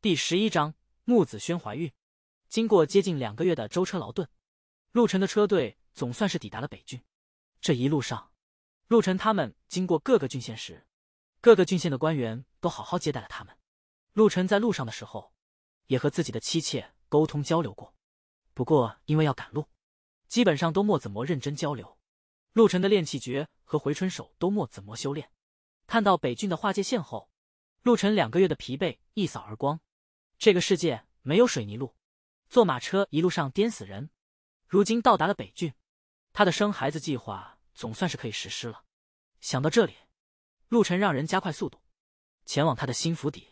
第十一章，木子轩怀孕。经过接近两个月的舟车劳顿，陆晨的车队总算是抵达了北郡。这一路上，陆晨他们经过各个郡县时，各个郡县的官员都好好接待了他们。陆晨在路上的时候，也和自己的妻妾沟通交流过，不过因为要赶路，基本上都没怎么认真交流。陆晨的炼气诀和回春手都没怎么修炼。看到北郡的划界线后，陆晨两个月的疲惫一扫而光。这个世界没有水泥路，坐马车一路上颠死人。如今到达了北郡，他的生孩子计划总算是可以实施了。想到这里，陆晨让人加快速度，前往他的新府邸。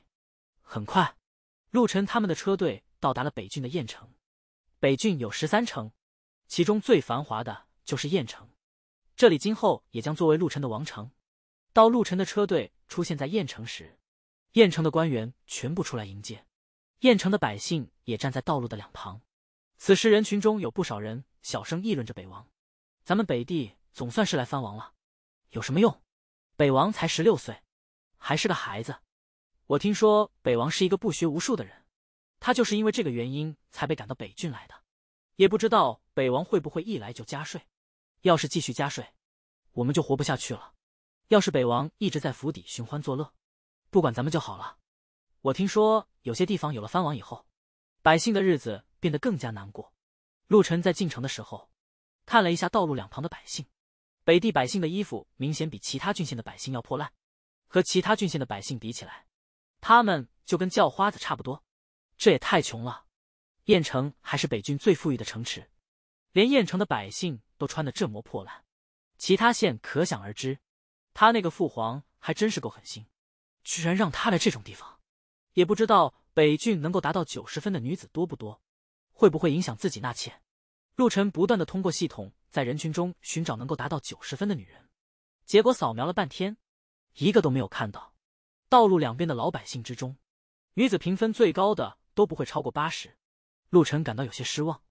很快，陆晨他们的车队到达了北郡的燕城。北郡有十三城，其中最繁华的就是燕城，这里今后也将作为陆晨的王城。到陆晨的车队出现在燕城时，燕城的官员全部出来迎接。燕城的百姓也站在道路的两旁。此时，人群中有不少人小声议论着：“北王，咱们北地总算是来藩王了。有什么用？北王才十六岁，还是个孩子。我听说北王是一个不学无术的人，他就是因为这个原因才被赶到北郡来的。也不知道北王会不会一来就加税？要是继续加税，我们就活不下去了。要是北王一直在府邸寻欢作乐，不管咱们就好了。”我听说有些地方有了藩王以后，百姓的日子变得更加难过。陆晨在进城的时候，看了一下道路两旁的百姓，北地百姓的衣服明显比其他郡县的百姓要破烂，和其他郡县的百姓比起来，他们就跟叫花子差不多。这也太穷了！燕城还是北郡最富裕的城池，连燕城的百姓都穿的这么破烂，其他县可想而知。他那个父皇还真是够狠心，居然让他来这种地方。也不知道北郡能够达到九十分的女子多不多，会不会影响自己纳妾？陆晨不断的通过系统在人群中寻找能够达到九十分的女人，结果扫描了半天，一个都没有看到。道路两边的老百姓之中，女子评分最高的都不会超过八十。陆晨感到有些失望。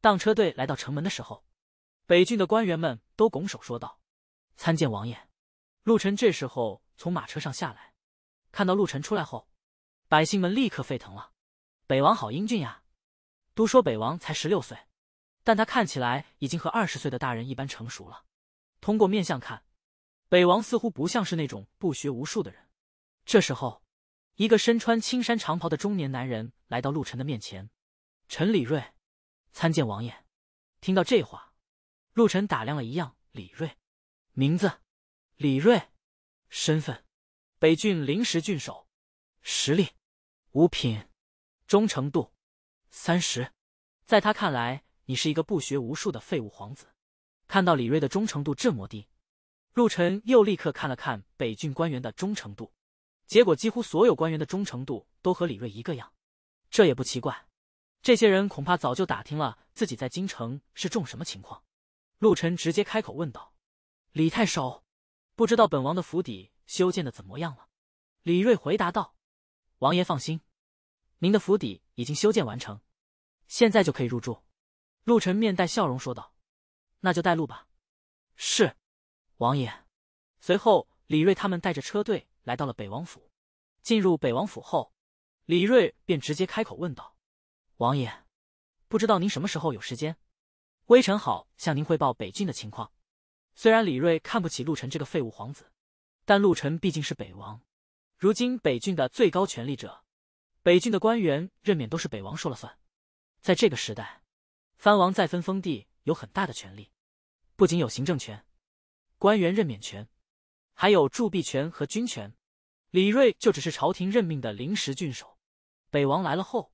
当车队来到城门的时候，北郡的官员们都拱手说道：“参见王爷。”陆晨这时候从马车上下来，看到陆晨出来后。百姓们立刻沸腾了，北王好英俊呀！都说北王才十六岁，但他看起来已经和二十岁的大人一般成熟了。通过面相看，北王似乎不像是那种不学无术的人。这时候，一个身穿青衫长袍的中年男人来到陆晨的面前：“陈李瑞，参见王爷。”听到这话，陆晨打量了一样李瑞，名字李瑞，身份北郡临时郡守。实力，五品，忠诚度三十。在他看来，你是一个不学无术的废物皇子。看到李瑞的忠诚度这么低，陆晨又立刻看了看北郡官员的忠诚度，结果几乎所有官员的忠诚度都和李瑞一个样。这也不奇怪，这些人恐怕早就打听了自己在京城是种什么情况。陆晨直接开口问道：“李太守，不知道本王的府邸修建的怎么样了？”李瑞回答道。王爷放心，您的府邸已经修建完成，现在就可以入住。陆晨面带笑容说道：“那就带路吧。”是，王爷。随后，李瑞他们带着车队来到了北王府。进入北王府后，李瑞便直接开口问道：“王爷，不知道您什么时候有时间，微臣好向您汇报北郡的情况。”虽然李瑞看不起陆晨这个废物皇子，但陆晨毕竟是北王。如今北郡的最高权力者，北郡的官员任免都是北王说了算。在这个时代，藩王再分封地有很大的权力，不仅有行政权、官员任免权，还有铸币权和军权。李瑞就只是朝廷任命的临时郡守，北王来了后，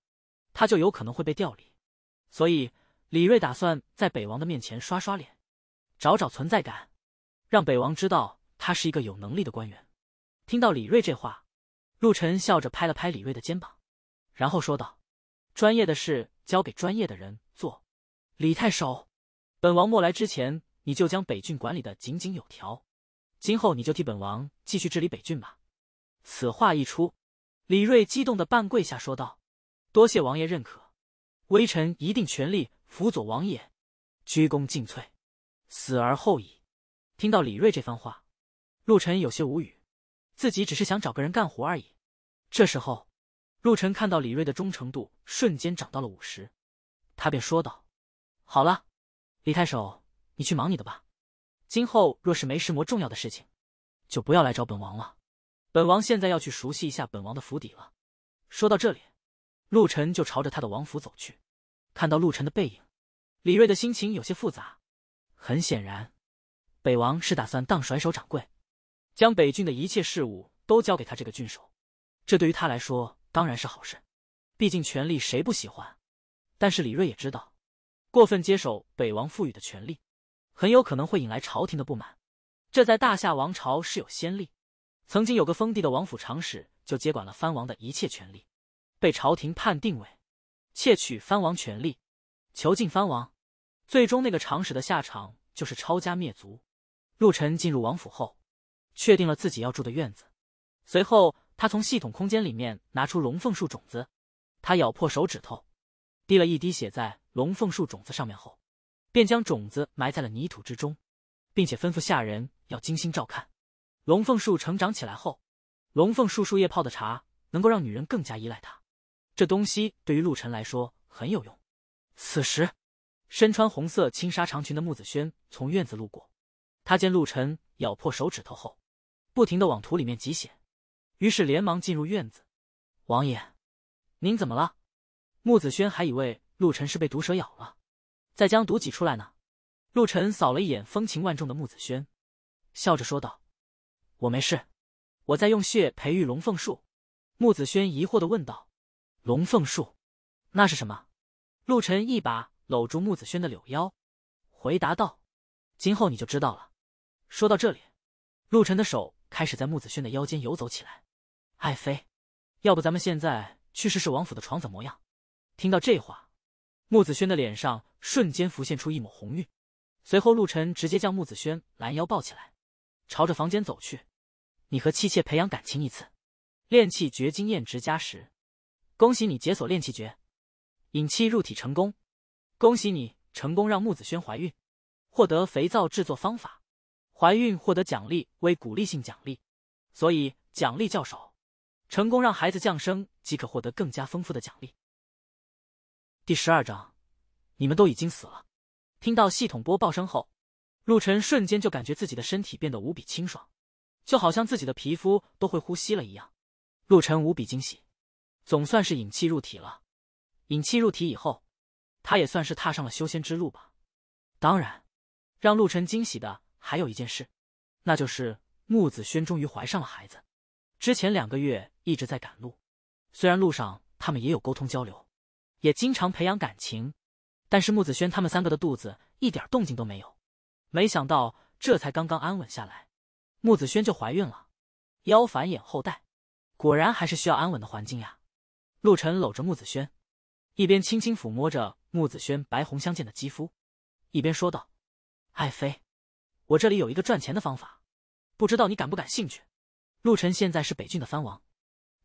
他就有可能会被调离。所以李瑞打算在北王的面前刷刷脸，找找存在感，让北王知道他是一个有能力的官员。听到李瑞这话。陆晨笑着拍了拍李瑞的肩膀，然后说道：“专业的事交给专业的人做。”李太守，本王没来之前，你就将北郡管理的井井有条，今后你就替本王继续治理北郡吧。”此话一出，李瑞激动的半跪下说道：“多谢王爷认可，微臣一定全力辅佐王爷，鞠躬尽瘁，死而后已。”听到李瑞这番话，陆晨有些无语，自己只是想找个人干活而已。这时候，陆晨看到李瑞的忠诚度瞬间涨到了五十，他便说道：“好了，李太守，你去忙你的吧。今后若是没石么重要的事情，就不要来找本王了。本王现在要去熟悉一下本王的府邸了。”说到这里，陆晨就朝着他的王府走去。看到陆晨的背影，李瑞的心情有些复杂。很显然，北王是打算当甩手掌柜，将北郡的一切事务都交给他这个郡守。这对于他来说当然是好事，毕竟权力谁不喜欢？但是李瑞也知道，过分接手北王赋予的权力，很有可能会引来朝廷的不满。这在大夏王朝是有先例，曾经有个封地的王府长史就接管了藩王的一切权力，被朝廷判定为窃取藩王权力，囚禁藩王，最终那个长史的下场就是抄家灭族。陆晨进入王府后，确定了自己要住的院子，随后。他从系统空间里面拿出龙凤树种子，他咬破手指头，滴了一滴血在龙凤树种子上面后，便将种子埋在了泥土之中，并且吩咐下人要精心照看。龙凤树成长起来后，龙凤树树叶泡的茶能够让女人更加依赖它，这东西对于陆晨来说很有用。此时，身穿红色轻纱长裙的木子轩从院子路过，他见陆晨咬破手指头后，不停的往土里面挤血。于是连忙进入院子，王爷，您怎么了？穆子轩还以为陆晨是被毒蛇咬了，再将毒挤出来呢。陆晨扫了一眼风情万种的穆子轩，笑着说道：“我没事，我在用血培育龙凤树。”穆子轩疑惑的问道：“龙凤树？那是什么？”陆晨一把搂住穆子轩的柳腰，回答道：“今后你就知道了。”说到这里，陆晨的手开始在穆子轩的腰间游走起来。爱妃，要不咱们现在去试试王府的床怎么样？听到这话，木子轩的脸上瞬间浮现出一抹红晕。随后，陆晨直接将木子轩拦腰抱起来，朝着房间走去。你和妻妾培养感情一次，炼气绝经验值加十。恭喜你解锁炼气诀，引妻入体成功。恭喜你成功让木子轩怀孕，获得肥皂制作方法。怀孕获得奖励为鼓励性奖励，所以奖励较少。成功让孩子降生，即可获得更加丰富的奖励。第十二章，你们都已经死了。听到系统播报声后，陆晨瞬间就感觉自己的身体变得无比清爽，就好像自己的皮肤都会呼吸了一样。陆晨无比惊喜，总算是引气入体了。引气入体以后，他也算是踏上了修仙之路吧。当然，让陆晨惊喜的还有一件事，那就是木子轩终于怀上了孩子。之前两个月一直在赶路，虽然路上他们也有沟通交流，也经常培养感情，但是穆子轩他们三个的肚子一点动静都没有。没想到这才刚刚安稳下来，穆子轩就怀孕了。妖繁衍后代，果然还是需要安稳的环境呀。陆晨搂着穆子轩，一边轻轻抚摸着穆子轩白红相间的肌肤，一边说道：“爱妃，我这里有一个赚钱的方法，不知道你感不感兴趣？”陆晨现在是北郡的藩王，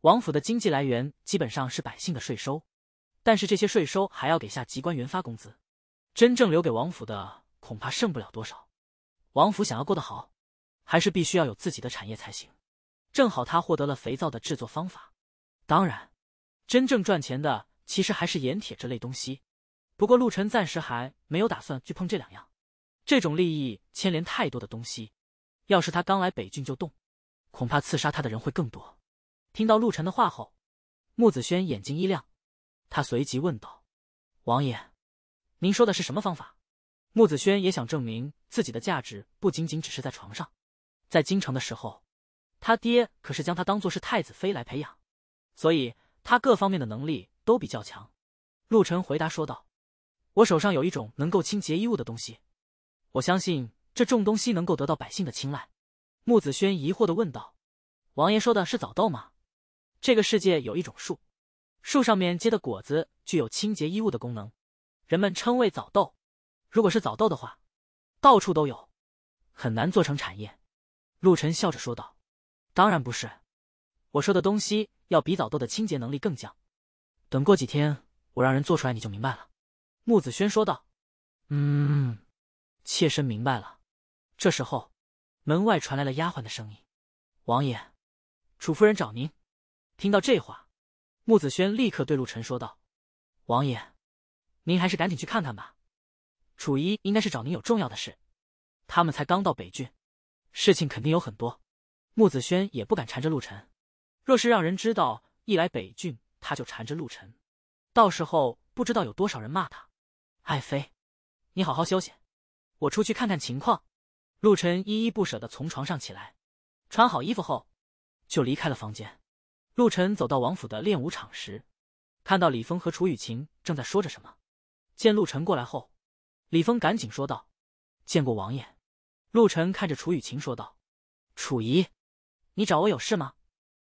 王府的经济来源基本上是百姓的税收，但是这些税收还要给下级官员发工资，真正留给王府的恐怕剩不了多少。王府想要过得好，还是必须要有自己的产业才行。正好他获得了肥皂的制作方法，当然，真正赚钱的其实还是盐铁这类东西。不过陆晨暂时还没有打算去碰这两样，这种利益牵连太多的东西，要是他刚来北郡就动。恐怕刺杀他的人会更多。听到陆晨的话后，穆子轩眼睛一亮，他随即问道：“王爷，您说的是什么方法？”穆子轩也想证明自己的价值不仅仅只是在床上。在京城的时候，他爹可是将他当做是太子妃来培养，所以他各方面的能力都比较强。陆晨回答说道：“我手上有一种能够清洁衣物的东西，我相信这种东西能够得到百姓的青睐。”穆子轩疑惑的问道：“王爷说的是早豆吗？这个世界有一种树，树上面结的果子具有清洁衣物的功能，人们称为早豆。如果是早豆的话，到处都有，很难做成产业。”陆晨笑着说道：“当然不是，我说的东西要比早豆的清洁能力更强。等过几天，我让人做出来，你就明白了。”穆子轩说道：“嗯，妾身明白了。”这时候。门外传来了丫鬟的声音：“王爷，楚夫人找您。”听到这话，穆子轩立刻对陆晨说道：“王爷，您还是赶紧去看看吧。楚仪应该是找您有重要的事，他们才刚到北郡，事情肯定有很多。”穆子轩也不敢缠着陆晨，若是让人知道一来北郡他就缠着陆晨，到时候不知道有多少人骂他。爱妃，你好好休息，我出去看看情况。陆晨依依不舍的从床上起来，穿好衣服后，就离开了房间。陆晨走到王府的练武场时，看到李峰和楚雨晴正在说着什么。见陆晨过来后，李峰赶紧说道：“见过王爷。”陆晨看着楚雨晴说道：“楚姨，你找我有事吗？”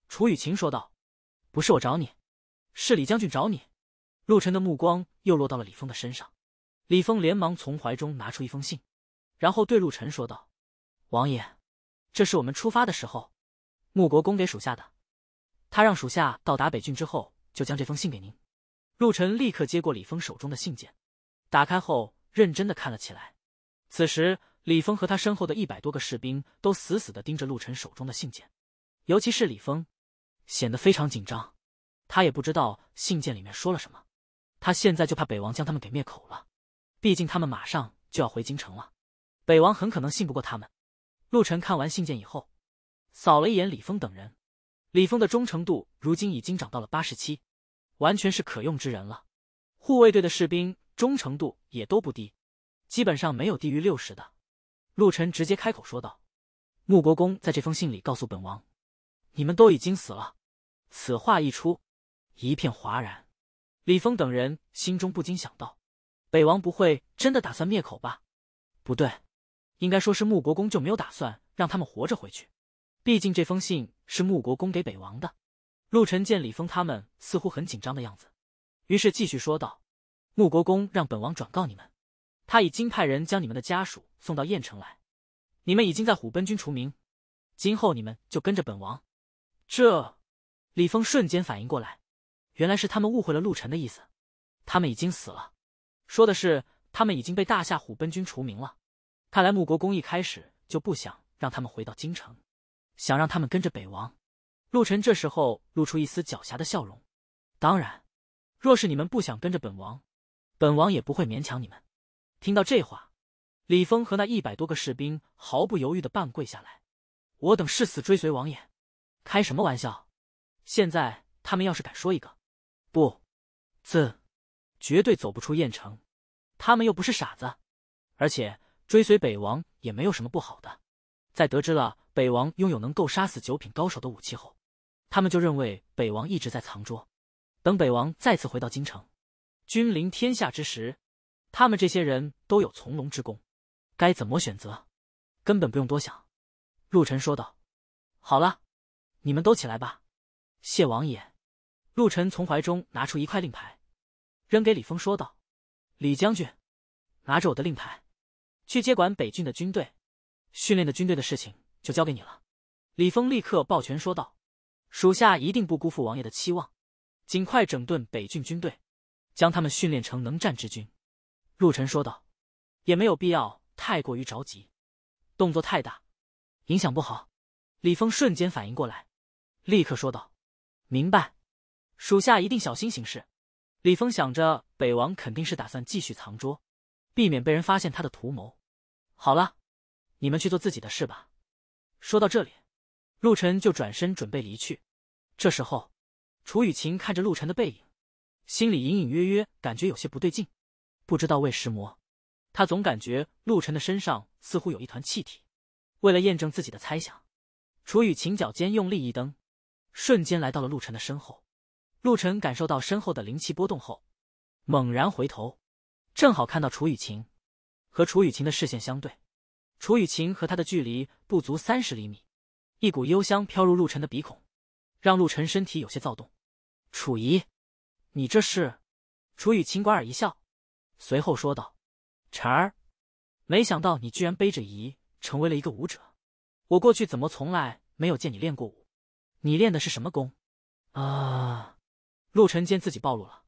楚雨晴说道：“不是我找你，是李将军找你。”陆晨的目光又落到了李峰的身上，李峰连忙从怀中拿出一封信。然后对陆晨说道：“王爷，这是我们出发的时候，穆国公给属下的。他让属下到达北郡之后，就将这封信给您。”陆晨立刻接过李峰手中的信件，打开后认真的看了起来。此时，李峰和他身后的一百多个士兵都死死的盯着陆晨手中的信件，尤其是李峰，显得非常紧张。他也不知道信件里面说了什么，他现在就怕北王将他们给灭口了。毕竟他们马上就要回京城了。北王很可能信不过他们。陆晨看完信件以后，扫了一眼李峰等人。李峰的忠诚度如今已经涨到了八十七，完全是可用之人了。护卫队的士兵忠诚度也都不低，基本上没有低于六十的。陆晨直接开口说道：“穆国公在这封信里告诉本王，你们都已经死了。”此话一出，一片哗然。李峰等人心中不禁想到：北王不会真的打算灭口吧？不对。应该说是穆国公就没有打算让他们活着回去，毕竟这封信是穆国公给北王的。陆晨见李峰他们似乎很紧张的样子，于是继续说道：“穆国公让本王转告你们，他已经派人将你们的家属送到燕城来，你们已经在虎贲军除名，今后你们就跟着本王。”这，李峰瞬间反应过来，原来是他们误会了陆晨的意思。他们已经死了，说的是他们已经被大夏虎贲军除名了。看来穆国公一开始就不想让他们回到京城，想让他们跟着北王。陆晨这时候露出一丝狡黠的笑容。当然，若是你们不想跟着本王，本王也不会勉强你们。听到这话，李峰和那一百多个士兵毫不犹豫的半跪下来：“我等誓死追随王爷。”开什么玩笑？现在他们要是敢说一个“不”，自绝对走不出燕城。他们又不是傻子，而且。追随北王也没有什么不好的，在得知了北王拥有能够杀死九品高手的武器后，他们就认为北王一直在藏拙。等北王再次回到京城，君临天下之时，他们这些人都有从龙之功，该怎么选择？根本不用多想。陆晨说道：“好了，你们都起来吧。”谢王爷。陆晨从怀中拿出一块令牌，扔给李峰说道：“李将军，拿着我的令牌。”去接管北郡的军队，训练的军队的事情就交给你了。李峰立刻抱拳说道：“属下一定不辜负王爷的期望，尽快整顿北郡军队，将他们训练成能战之军。”陆晨说道：“也没有必要太过于着急，动作太大，影响不好。”李峰瞬间反应过来，立刻说道：“明白，属下一定小心行事。”李峰想着，北王肯定是打算继续藏拙，避免被人发现他的图谋。好了，你们去做自己的事吧。说到这里，陆晨就转身准备离去。这时候，楚雨晴看着陆晨的背影，心里隐隐约约感觉有些不对劲，不知道为什魔。他总感觉陆晨的身上似乎有一团气体。为了验证自己的猜想，楚雨晴脚尖用力一蹬，瞬间来到了陆晨的身后。陆晨感受到身后的灵气波动后，猛然回头，正好看到楚雨晴。和楚雨晴的视线相对，楚雨晴和他的距离不足三十厘米，一股幽香飘入陆晨的鼻孔，让陆晨身体有些躁动。楚仪，你这是？楚雨晴莞尔一笑，随后说道：“晨儿，没想到你居然背着姨成为了一个舞者。我过去怎么从来没有见你练过舞？你练的是什么功？”啊！陆晨见自己暴露了，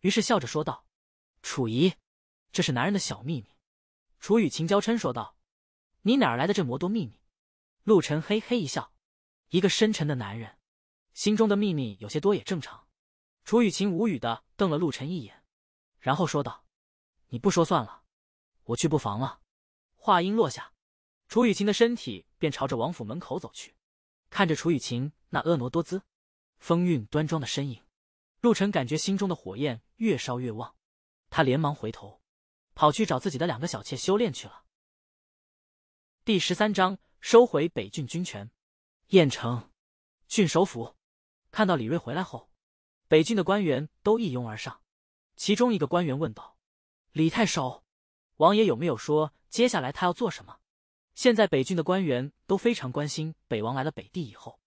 于是笑着说道：“楚仪，这是男人的小秘密。”楚雨晴娇嗔说道：“你哪来的这么多秘密？”陆晨嘿嘿一笑，一个深沉的男人，心中的秘密有些多也正常。楚雨晴无语的瞪了陆晨一眼，然后说道：“你不说算了，我去布防了。”话音落下，楚雨晴的身体便朝着王府门口走去。看着楚雨晴那婀娜多姿、风韵端庄的身影，陆晨感觉心中的火焰越烧越旺，他连忙回头。跑去找自己的两个小妾修炼去了。第十三章：收回北郡军权。燕城，郡守府。看到李瑞回来后，北郡的官员都一拥而上。其中一个官员问道：“李太守，王爷有没有说接下来他要做什么？”现在北郡的官员都非常关心北王来了北地以后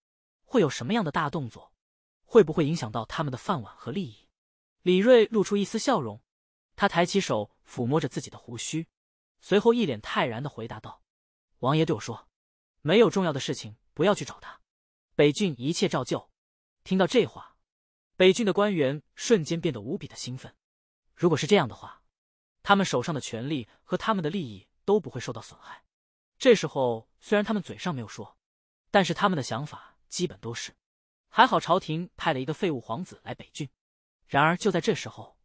会有什么样的大动作，会不会影响到他们的饭碗和利益？李瑞露出一丝笑容。他抬起手抚摸着自己的胡须，随后一脸泰然的回答道：“王爷对我说，没有重要的事情不要去找他。北郡一切照旧。”听到这话，北郡的官员瞬间变得无比的兴奋。如果是这样的话，他们手上的权力和他们的利益都不会受到损害。这时候虽然他们嘴上没有说，但是他们的想法基本都是：还好朝廷派了一个废物皇子来北郡。然而就在这时候。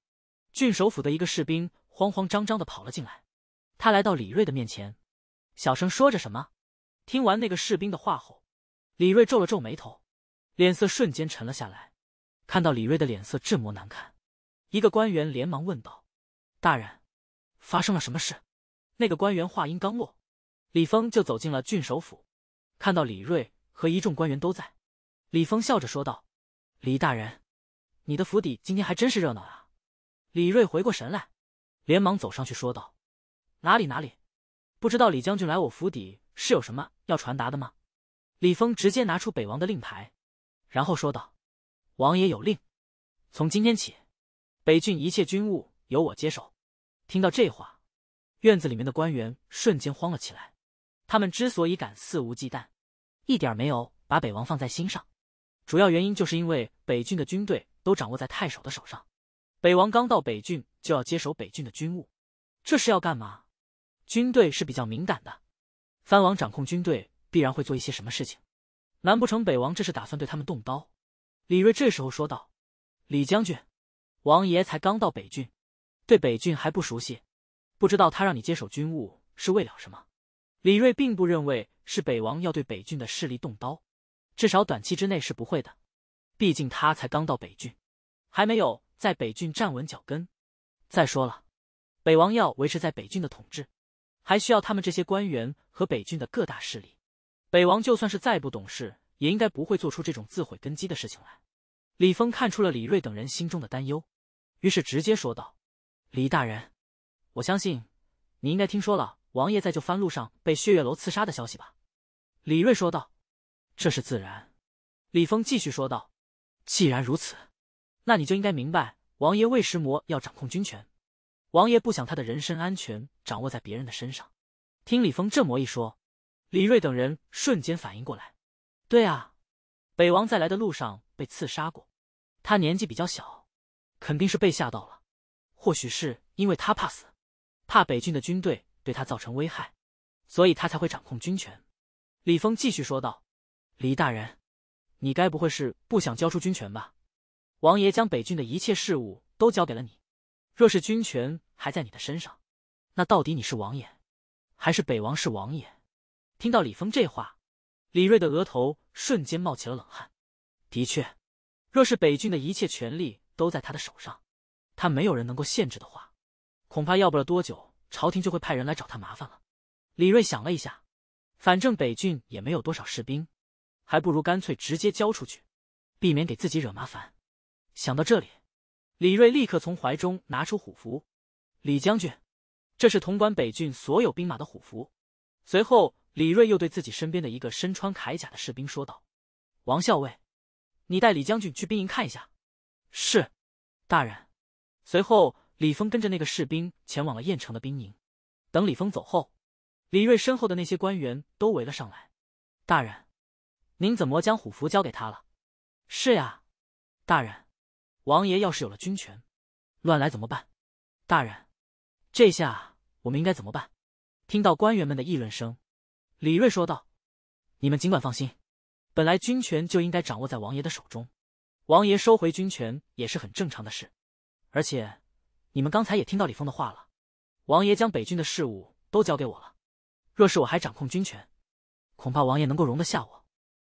郡守府的一个士兵慌慌张张的跑了进来，他来到李瑞的面前，小声说着什么。听完那个士兵的话后，李瑞皱了皱眉头，脸色瞬间沉了下来。看到李瑞的脸色这么难看，一个官员连忙问道：“大人，发生了什么事？”那个官员话音刚落，李峰就走进了郡守府，看到李瑞和一众官员都在，李峰笑着说道：“李大人，你的府邸今天还真是热闹啊。”李瑞回过神来，连忙走上去说道：“哪里哪里，不知道李将军来我府邸是有什么要传达的吗？”李峰直接拿出北王的令牌，然后说道：“王爷有令，从今天起，北郡一切军务由我接手。”听到这话，院子里面的官员瞬间慌了起来。他们之所以敢肆无忌惮，一点没有把北王放在心上，主要原因就是因为北郡的军队都掌握在太守的手上。北王刚到北郡就要接手北郡的军务，这是要干嘛？军队是比较敏感的，藩王掌控军队必然会做一些什么事情？难不成北王这是打算对他们动刀？李瑞这时候说道：“李将军，王爷才刚到北郡，对北郡还不熟悉，不知道他让你接手军务是为了什么。”李瑞并不认为是北王要对北郡的势力动刀，至少短期之内是不会的，毕竟他才刚到北郡，还没有。在北郡站稳脚跟。再说了，北王要维持在北郡的统治，还需要他们这些官员和北郡的各大势力。北王就算是再不懂事，也应该不会做出这种自毁根基的事情来。李峰看出了李瑞等人心中的担忧，于是直接说道：“李大人，我相信你应该听说了王爷在旧藩路上被血月楼刺杀的消息吧？”李瑞说道：“这是自然。”李峰继续说道：“既然如此。”那你就应该明白，王爷为什么要掌控军权。王爷不想他的人身安全掌握在别人的身上。听李峰这么一说，李瑞等人瞬间反应过来。对啊，北王在来的路上被刺杀过，他年纪比较小，肯定是被吓到了。或许是因为他怕死，怕北郡的军队对他造成危害，所以他才会掌控军权。李峰继续说道：“李大人，你该不会是不想交出军权吧？”王爷将北郡的一切事务都交给了你，若是军权还在你的身上，那到底你是王爷，还是北王是王爷？听到李峰这话，李瑞的额头瞬间冒起了冷汗。的确，若是北郡的一切权力都在他的手上，他没有人能够限制的话，恐怕要不了多久，朝廷就会派人来找他麻烦了。李瑞想了一下，反正北郡也没有多少士兵，还不如干脆直接交出去，避免给自己惹麻烦。想到这里，李锐立刻从怀中拿出虎符。李将军，这是统管北郡所有兵马的虎符。随后，李锐又对自己身边的一个身穿铠甲的士兵说道：“王校尉，你带李将军去兵营看一下。”“是，大人。”随后，李峰跟着那个士兵前往了燕城的兵营。等李峰走后，李锐身后的那些官员都围了上来。“大人，您怎么将虎符交给他了？”“是呀，大人。”王爷要是有了军权，乱来怎么办？大人，这下我们应该怎么办？听到官员们的议论声，李瑞说道：“你们尽管放心，本来军权就应该掌握在王爷的手中，王爷收回军权也是很正常的事。而且，你们刚才也听到李峰的话了，王爷将北军的事务都交给我了。若是我还掌控军权，恐怕王爷能够容得下我，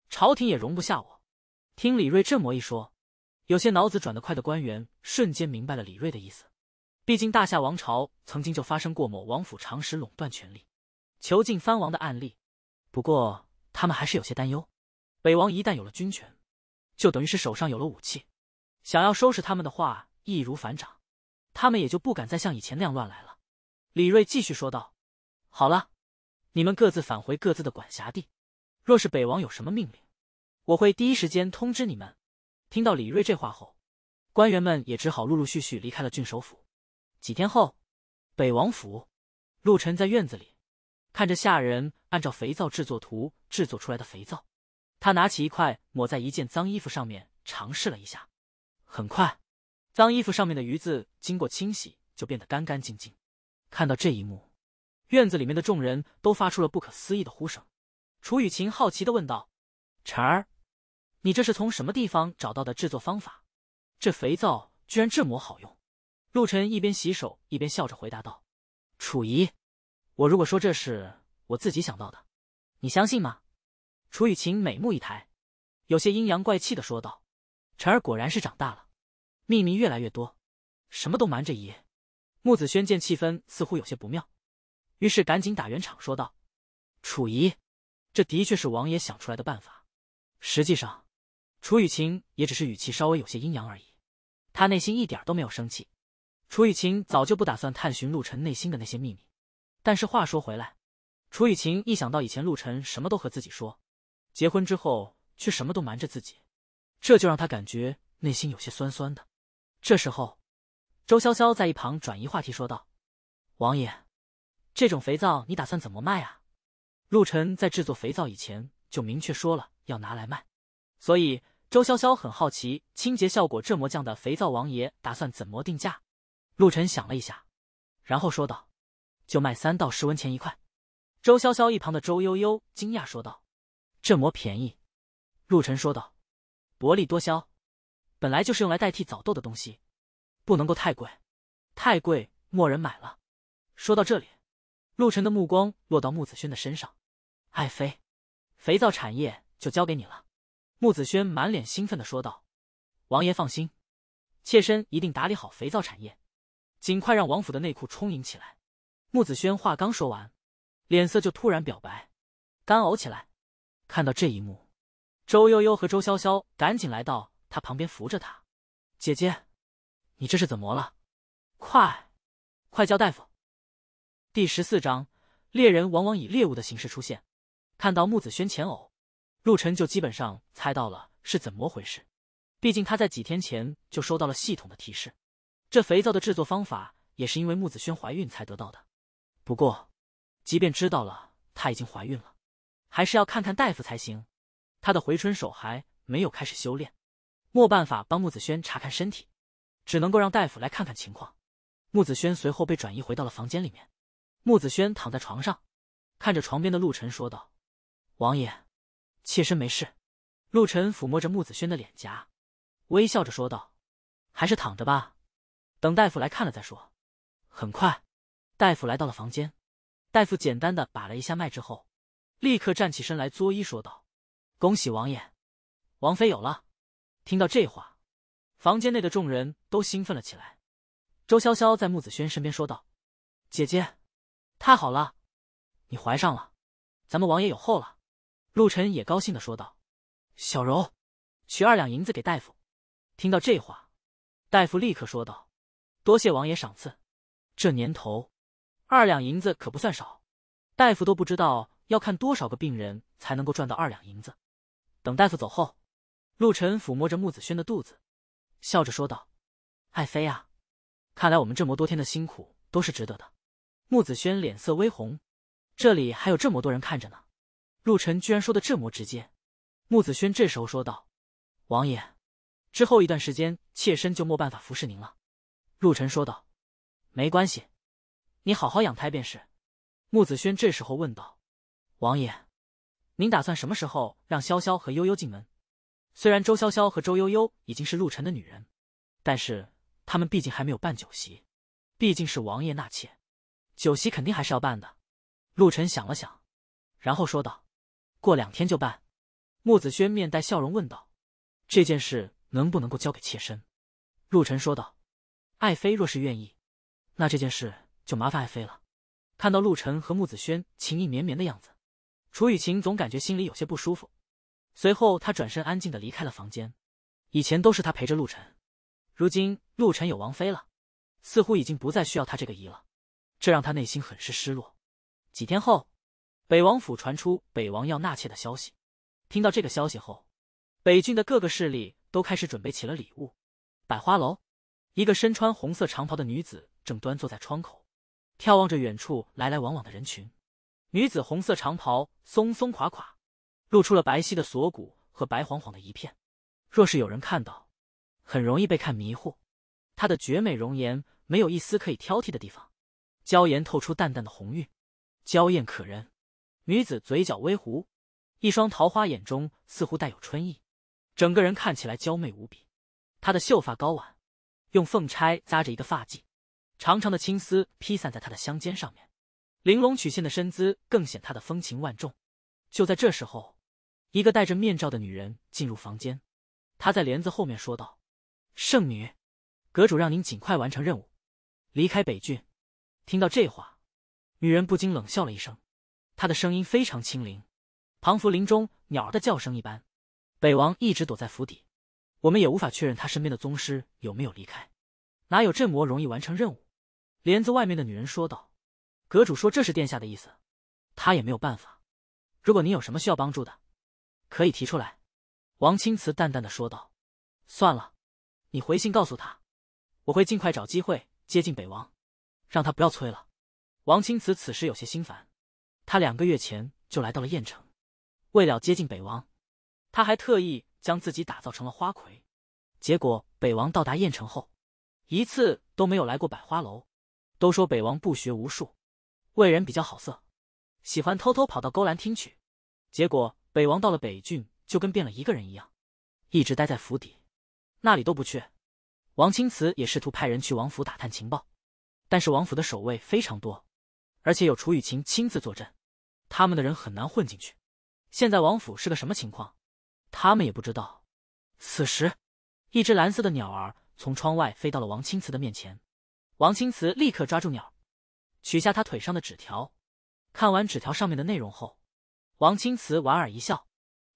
朝廷也容不下我。”听李瑞这么一说。有些脑子转得快的官员瞬间明白了李瑞的意思，毕竟大夏王朝曾经就发生过某王府长时垄断权力、囚禁藩王的案例。不过他们还是有些担忧，北王一旦有了军权，就等于是手上有了武器，想要收拾他们的话易如反掌。他们也就不敢再像以前那样乱来了。李瑞继续说道：“好了，你们各自返回各自的管辖地。若是北王有什么命令，我会第一时间通知你们。”听到李瑞这话后，官员们也只好陆陆续续离开了郡守府。几天后，北王府，陆晨在院子里看着下人按照肥皂制作图制作出来的肥皂，他拿起一块抹在一件脏衣服上面，尝试了一下。很快，脏衣服上面的鱼渍经过清洗就变得干干净净。看到这一幕，院子里面的众人都发出了不可思议的呼声。楚雨晴好奇的问道：“晨儿。”你这是从什么地方找到的制作方法？这肥皂居然这么好用！陆晨一边洗手一边笑着回答道：“楚怡，我如果说这是我自己想到的，你相信吗？”楚雨晴美目一抬，有些阴阳怪气的说道：“晨儿果然是长大了，秘密越来越多，什么都瞒着姨。”木子轩见气氛似乎有些不妙，于是赶紧打圆场说道：“楚怡，这的确是王爷想出来的办法，实际上……”楚雨晴也只是语气稍微有些阴阳而已，她内心一点都没有生气。楚雨晴早就不打算探寻陆晨内心的那些秘密，但是话说回来，楚雨晴一想到以前陆晨什么都和自己说，结婚之后却什么都瞒着自己，这就让她感觉内心有些酸酸的。这时候，周潇潇在一旁转移话题说道：“王爷，这种肥皂你打算怎么卖啊？”陆晨在制作肥皂以前就明确说了要拿来卖。所以周潇潇很好奇清洁效果这么降的肥皂王爷打算怎么定价？陆晨想了一下，然后说道：“就卖三到十文钱一块。”周潇潇一旁的周悠悠惊讶说道：“这么便宜？”陆晨说道：“薄利多销，本来就是用来代替早豆的东西，不能够太贵，太贵没人买了。”说到这里，陆晨的目光落到木子轩的身上：“爱妃，肥皂产业就交给你了。”穆子轩满脸兴奋的说道：“王爷放心，妾身一定打理好肥皂产业，尽快让王府的内库充盈起来。”穆子轩话刚说完，脸色就突然表白，干呕起来。看到这一幕，周悠悠和周潇潇赶紧来到他旁边扶着他：“姐姐，你这是怎么了？快，快叫大夫！”第十四章：猎人往往以猎物的形式出现。看到穆子轩前呕。陆晨就基本上猜到了是怎么回事，毕竟他在几天前就收到了系统的提示。这肥皂的制作方法也是因为木子轩怀孕才得到的。不过，即便知道了她已经怀孕了，还是要看看大夫才行。他的回春手还没有开始修炼，没办法帮木子轩查看身体，只能够让大夫来看看情况。木子轩随后被转移回到了房间里面。木子轩躺在床上，看着床边的陆晨说道：“王爷。”妾身没事。陆晨抚摸着穆子轩的脸颊，微笑着说道：“还是躺着吧，等大夫来看了再说。”很快，大夫来到了房间。大夫简单的把了一下脉之后，立刻站起身来作揖说道：“恭喜王爷，王妃有了！”听到这话，房间内的众人都兴奋了起来。周潇潇在穆子轩身边说道：“姐姐，太好了，你怀上了，咱们王爷有后了。”陆晨也高兴的说道：“小柔，取二两银子给大夫。”听到这话，大夫立刻说道：“多谢王爷赏赐。这年头，二两银子可不算少。大夫都不知道要看多少个病人才能够赚到二两银子。”等大夫走后，陆晨抚摸着穆子轩的肚子，笑着说道：“爱妃啊，看来我们这么多天的辛苦都是值得的。”穆子轩脸色微红，这里还有这么多人看着呢。陆晨居然说的这么直接，穆子轩这时候说道：“王爷，之后一段时间，妾身就没办法服侍您了。”陆晨说道：“没关系，你好好养胎便是。”穆子轩这时候问道：“王爷，您打算什么时候让潇潇和悠悠进门？”虽然周潇潇和周悠悠已经是陆晨的女人，但是他们毕竟还没有办酒席，毕竟是王爷纳妾，酒席肯定还是要办的。陆晨想了想，然后说道。过两天就办，穆子轩面带笑容问道：“这件事能不能够交给妾身？”陆晨说道：“爱妃若是愿意，那这件事就麻烦爱妃了。”看到陆晨和穆子轩情意绵绵的样子，楚雨晴总感觉心里有些不舒服。随后，她转身安静的离开了房间。以前都是她陪着陆晨，如今陆晨有王妃了，似乎已经不再需要她这个姨了，这让她内心很是失落。几天后。北王府传出北王要纳妾的消息，听到这个消息后，北郡的各个势力都开始准备起了礼物。百花楼，一个身穿红色长袍的女子正端坐在窗口，眺望着远处来来往往的人群。女子红色长袍松松垮垮，露出了白皙的锁骨和白晃晃的一片。若是有人看到，很容易被看迷糊。她的绝美容颜没有一丝可以挑剔的地方，娇颜透出淡淡的红晕，娇艳可人。女子嘴角微弧，一双桃花眼中似乎带有春意，整个人看起来娇媚无比。她的秀发高挽，用凤钗扎着一个发髻，长长的青丝披散在她的香肩上面，玲珑曲线的身姿更显她的风情万种。就在这时候，一个戴着面罩的女人进入房间，她在帘子后面说道：“圣女，阁主让您尽快完成任务，离开北郡。”听到这话，女人不禁冷笑了一声。他的声音非常清灵，仿佛林中鸟儿的叫声一般。北王一直躲在府邸，我们也无法确认他身边的宗师有没有离开。哪有镇魔容易完成任务？帘子外面的女人说道：“阁主说这是殿下的意思，他也没有办法。如果您有什么需要帮助的，可以提出来。”王青瓷淡淡的说道：“算了，你回信告诉他，我会尽快找机会接近北王，让他不要催了。”王青瓷此时有些心烦。他两个月前就来到了燕城，为了接近北王，他还特意将自己打造成了花魁。结果北王到达燕城后，一次都没有来过百花楼。都说北王不学无术，为人比较好色，喜欢偷偷跑到勾栏听曲。结果北王到了北郡，就跟变了一个人一样，一直待在府邸，那里都不去。王青瓷也试图派人去王府打探情报，但是王府的守卫非常多，而且有楚雨晴亲自坐镇。他们的人很难混进去，现在王府是个什么情况，他们也不知道。此时，一只蓝色的鸟儿从窗外飞到了王青瓷的面前，王青瓷立刻抓住鸟，取下他腿上的纸条，看完纸条上面的内容后，王青瓷莞尔一笑，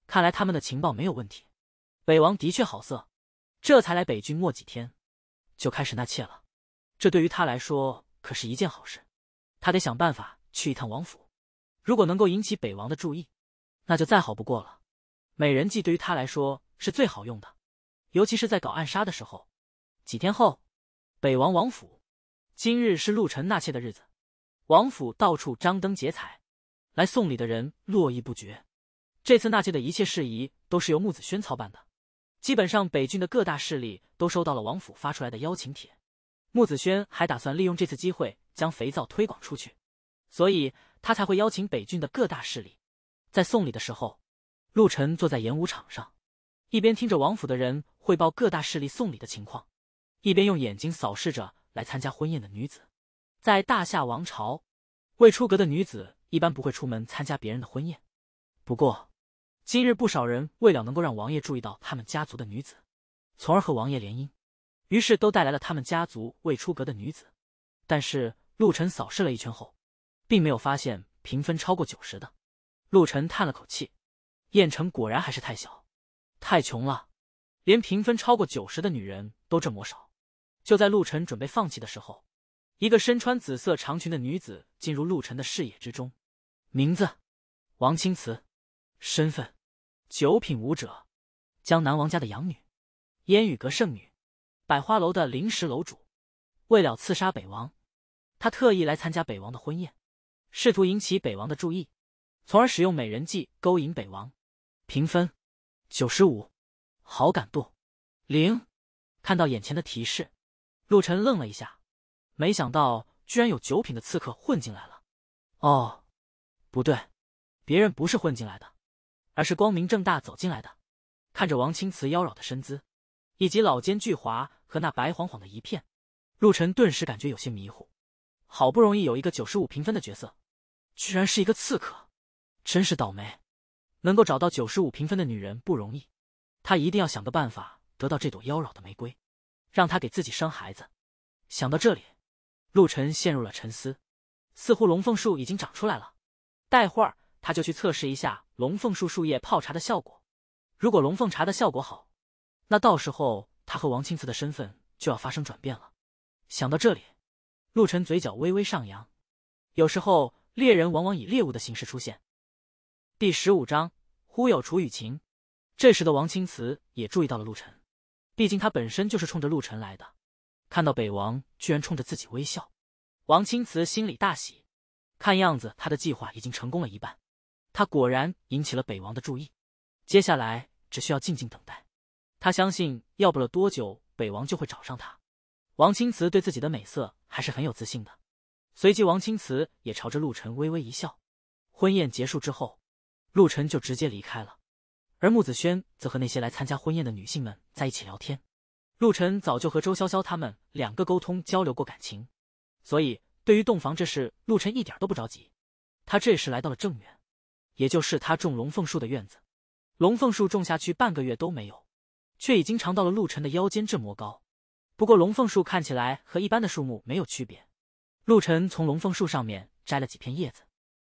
看来他们的情报没有问题。北王的确好色，这才来北郡没几天，就开始纳妾了。这对于他来说可是一件好事，他得想办法去一趟王府。如果能够引起北王的注意，那就再好不过了。美人计对于他来说是最好用的，尤其是在搞暗杀的时候。几天后，北王王府，今日是陆晨纳妾的日子，王府到处张灯结彩，来送礼的人络绎不绝。这次纳妾的一切事宜都是由木子轩操办的，基本上北郡的各大势力都收到了王府发出来的邀请帖。木子轩还打算利用这次机会将肥皂推广出去，所以。他才会邀请北郡的各大势力，在送礼的时候，陆晨坐在演武场上，一边听着王府的人汇报各大势力送礼的情况，一边用眼睛扫视着来参加婚宴的女子。在大夏王朝，未出阁的女子一般不会出门参加别人的婚宴。不过，今日不少人为了能够让王爷注意到他们家族的女子，从而和王爷联姻，于是都带来了他们家族未出阁的女子。但是，陆晨扫视了一圈后。并没有发现评分超过九十的，陆晨叹了口气，燕城果然还是太小，太穷了，连评分超过九十的女人都这么少。就在陆晨准备放弃的时候，一个身穿紫色长裙的女子进入陆晨的视野之中，名字王青瓷，身份九品武者，江南王家的养女，烟雨阁圣女，百花楼的临时楼主。为了刺杀北王，他特意来参加北王的婚宴。试图引起北王的注意，从而使用美人计勾引北王。评分九十五，好感度零。看到眼前的提示，陆晨愣了一下，没想到居然有九品的刺客混进来了。哦，不对，别人不是混进来的，而是光明正大走进来的。看着王青瓷妖娆的身姿，以及老奸巨猾和那白晃晃的一片，陆晨顿时感觉有些迷糊。好不容易有一个九十五评分的角色。居然是一个刺客，真是倒霉。能够找到九十五评分的女人不容易，他一定要想个办法得到这朵妖娆的玫瑰，让她给自己生孩子。想到这里，陆晨陷入了沉思，似乎龙凤树已经长出来了。待会儿他就去测试一下龙凤树树叶泡茶的效果。如果龙凤茶的效果好，那到时候他和王青瓷的身份就要发生转变了。想到这里，陆晨嘴角微微上扬。有时候。猎人往往以猎物的形式出现。第十五章，忽悠楚雨晴。这时的王青瓷也注意到了陆晨，毕竟他本身就是冲着陆晨来的。看到北王居然冲着自己微笑，王青瓷心里大喜，看样子他的计划已经成功了一半。他果然引起了北王的注意，接下来只需要静静等待。他相信，要不了多久，北王就会找上他。王青瓷对自己的美色还是很有自信的。随即，王青瓷也朝着陆晨微微一笑。婚宴结束之后，陆晨就直接离开了，而穆子轩则和那些来参加婚宴的女性们在一起聊天。陆晨早就和周潇潇他们两个沟通交流过感情，所以对于洞房这事，陆晨一点都不着急。他这时来到了正院，也就是他种龙凤树的院子。龙凤树种下去半个月都没有，却已经长到了陆晨的腰间这么高。不过，龙凤树看起来和一般的树木没有区别。陆晨从龙凤树上面摘了几片叶子，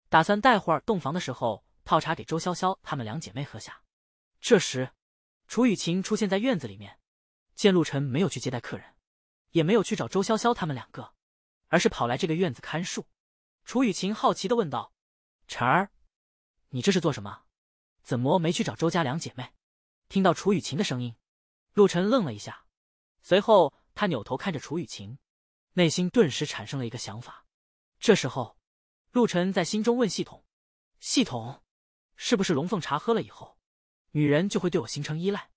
打算待会儿洞房的时候泡茶给周潇潇她们两姐妹喝下。这时，楚雨晴出现在院子里面，见陆晨没有去接待客人，也没有去找周潇潇她们两个，而是跑来这个院子看树。楚雨晴好奇的问道：“晨儿，你这是做什么？怎么没去找周家两姐妹？”听到楚雨晴的声音，陆晨愣了一下，随后他扭头看着楚雨晴。内心顿时产生了一个想法。这时候，陆晨在心中问系统：“系统，是不是龙凤茶喝了以后，女人就会对我形成依赖，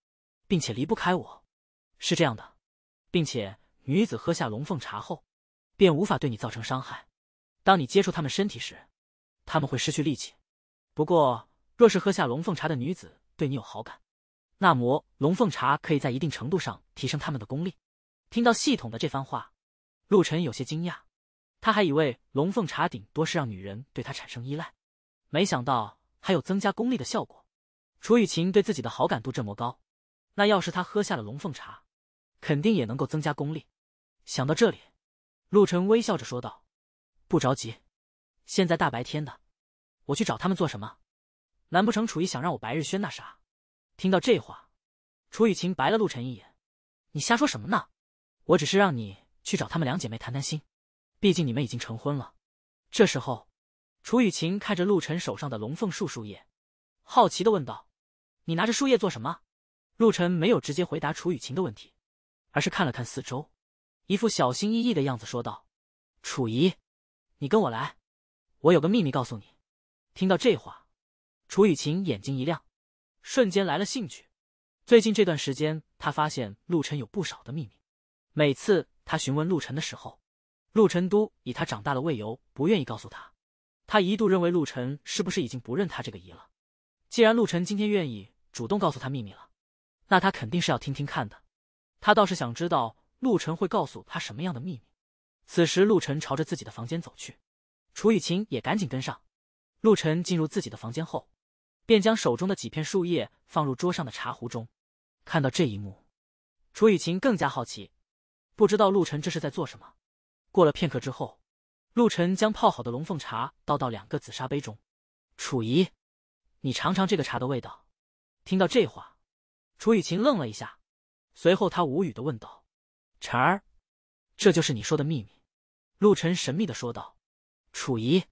并且离不开我？是这样的，并且女子喝下龙凤茶后，便无法对你造成伤害。当你接触她们身体时，他们会失去力气。不过，若是喝下龙凤茶的女子对你有好感，那么龙凤茶可以在一定程度上提升他们的功力。”听到系统的这番话。陆晨有些惊讶，他还以为龙凤茶顶多是让女人对他产生依赖，没想到还有增加功力的效果。楚雨晴对自己的好感度这么高，那要是他喝下了龙凤茶，肯定也能够增加功力。想到这里，陆晨微笑着说道：“不着急，现在大白天的，我去找他们做什么？难不成楚雨想让我白日宣那啥？”听到这话，楚雨晴白了陆晨一眼：“你瞎说什么呢？我只是让你……”去找她们两姐妹谈谈心，毕竟你们已经成婚了。这时候，楚雨晴看着陆晨手上的龙凤树树叶，好奇的问道：“你拿着树叶做什么？”陆晨没有直接回答楚雨晴的问题，而是看了看四周，一副小心翼翼的样子说道：“楚怡，你跟我来，我有个秘密告诉你。”听到这话，楚雨晴眼睛一亮，瞬间来了兴趣。最近这段时间，他发现陆晨有不少的秘密，每次。他询问陆晨的时候，陆晨都以他长大了为由，不愿意告诉他。他一度认为陆晨是不是已经不认他这个姨了？既然陆晨今天愿意主动告诉他秘密了，那他肯定是要听听看的。他倒是想知道陆晨会告诉他什么样的秘密。此时，陆晨朝着自己的房间走去，楚雨晴也赶紧跟上。陆晨进入自己的房间后，便将手中的几片树叶放入桌上的茶壶中。看到这一幕，楚雨晴更加好奇。不知道陆晨这是在做什么。过了片刻之后，陆晨将泡好的龙凤茶倒到两个紫砂杯中。楚怡，你尝尝这个茶的味道。听到这话，楚雨晴愣了一下，随后她无语的问道：“晨儿，这就是你说的秘密？”陆晨神秘的说道：“楚怡，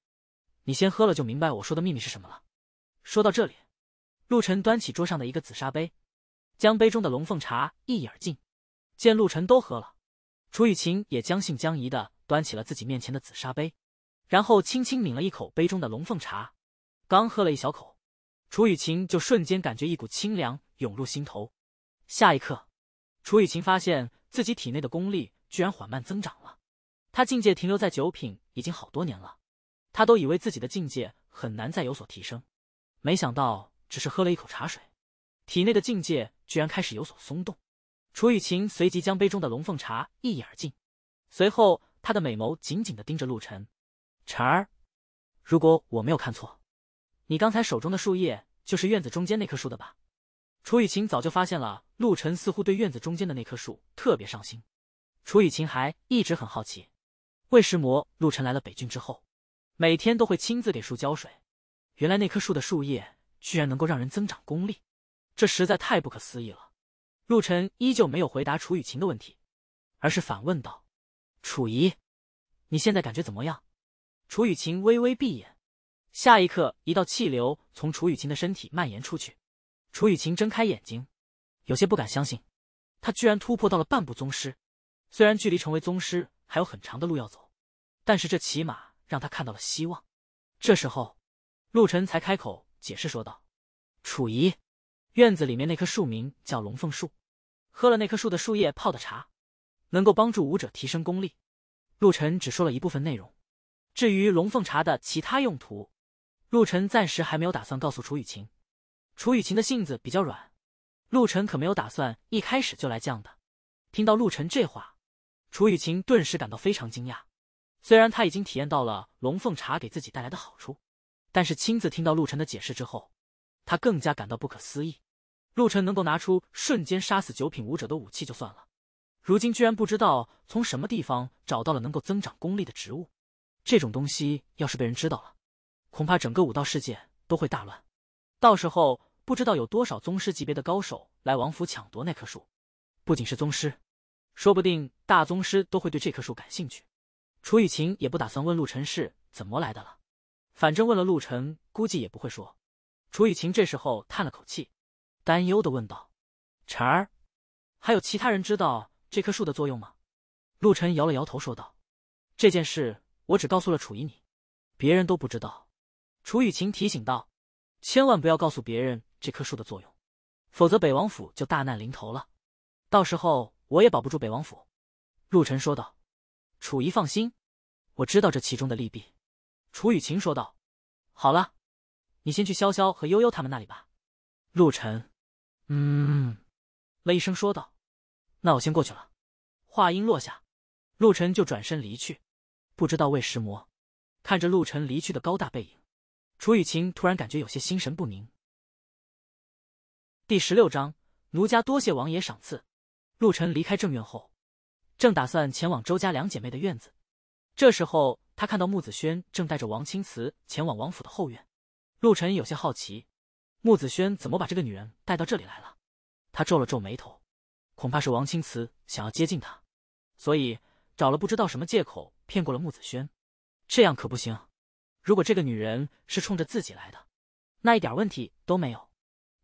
你先喝了就明白我说的秘密是什么了。”说到这里，陆晨端起桌上的一个紫砂杯，将杯中的龙凤茶一饮而尽。见陆晨都喝了。楚雨晴也将信将疑的端起了自己面前的紫砂杯，然后轻轻抿了一口杯中的龙凤茶。刚喝了一小口，楚雨晴就瞬间感觉一股清凉涌入心头。下一刻，楚雨晴发现自己体内的功力居然缓慢增长了。他境界停留在九品已经好多年了，他都以为自己的境界很难再有所提升，没想到只是喝了一口茶水，体内的境界居然开始有所松动。楚雨晴随即将杯中的龙凤茶一饮而尽，随后她的美眸紧紧地盯着陆晨。晨儿，如果我没有看错，你刚才手中的树叶就是院子中间那棵树的吧？楚雨晴早就发现了，陆晨似乎对院子中间的那棵树特别上心。楚雨晴还一直很好奇，为什魔陆晨来了北郡之后，每天都会亲自给树浇水。原来那棵树的树叶居然能够让人增长功力，这实在太不可思议了。陆晨依旧没有回答楚雨晴的问题，而是反问道：“楚怡，你现在感觉怎么样？”楚雨晴微微闭眼，下一刻，一道气流从楚雨晴的身体蔓延出去。楚雨晴睁开眼睛，有些不敢相信，他居然突破到了半步宗师。虽然距离成为宗师还有很长的路要走，但是这起码让他看到了希望。这时候，陆晨才开口解释说道：“楚怡。”院子里面那棵树名叫龙凤树，喝了那棵树的树叶泡的茶，能够帮助武者提升功力。陆晨只说了一部分内容，至于龙凤茶的其他用途，陆晨暂时还没有打算告诉楚雨晴。楚雨晴的性子比较软，陆晨可没有打算一开始就来犟的。听到陆晨这话，楚雨晴顿时感到非常惊讶。虽然他已经体验到了龙凤茶给自己带来的好处，但是亲自听到陆晨的解释之后，他更加感到不可思议。陆晨能够拿出瞬间杀死九品武者的武器就算了，如今居然不知道从什么地方找到了能够增长功力的植物，这种东西要是被人知道了，恐怕整个武道世界都会大乱。到时候不知道有多少宗师级别的高手来王府抢夺那棵树，不仅是宗师，说不定大宗师都会对这棵树感兴趣。楚雨晴也不打算问陆晨是怎么来的了，反正问了陆晨估计也不会说。楚雨晴这时候叹了口气。担忧的问道：“晨儿，还有其他人知道这棵树的作用吗？”陆晨摇了摇头说道：“这件事我只告诉了楚仪你，别人都不知道。”楚雨晴提醒道：“千万不要告诉别人这棵树的作用，否则北王府就大难临头了，到时候我也保不住北王府。”陆晨说道：“楚怡放心，我知道这其中的利弊。”楚雨晴说道：“好了，你先去潇潇和悠悠他们那里吧。”陆晨。嗯，了一声说道：“那我先过去了。”话音落下，陆晨就转身离去。不知道为石魔看着陆晨离去的高大背影，楚雨晴突然感觉有些心神不宁。第十六章，奴家多谢王爷赏赐。陆晨离开正院后，正打算前往周家两姐妹的院子，这时候他看到穆子轩正带着王青瓷前往王府的后院，陆晨有些好奇。穆子轩怎么把这个女人带到这里来了？他皱了皱眉头，恐怕是王青瓷想要接近他，所以找了不知道什么借口骗过了穆子轩。这样可不行，如果这个女人是冲着自己来的，那一点问题都没有。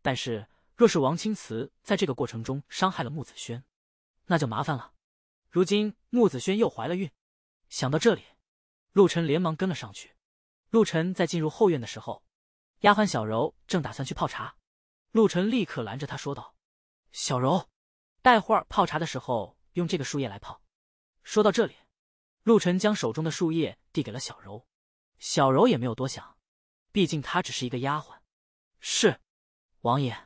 但是若是王青瓷在这个过程中伤害了穆子轩，那就麻烦了。如今穆子轩又怀了孕，想到这里，陆晨连忙跟了上去。陆晨在进入后院的时候。丫鬟小柔正打算去泡茶，陆晨立刻拦着她说道：“小柔，待会儿泡茶的时候用这个树叶来泡。”说到这里，陆晨将手中的树叶递给了小柔。小柔也没有多想，毕竟她只是一个丫鬟。是，王爷，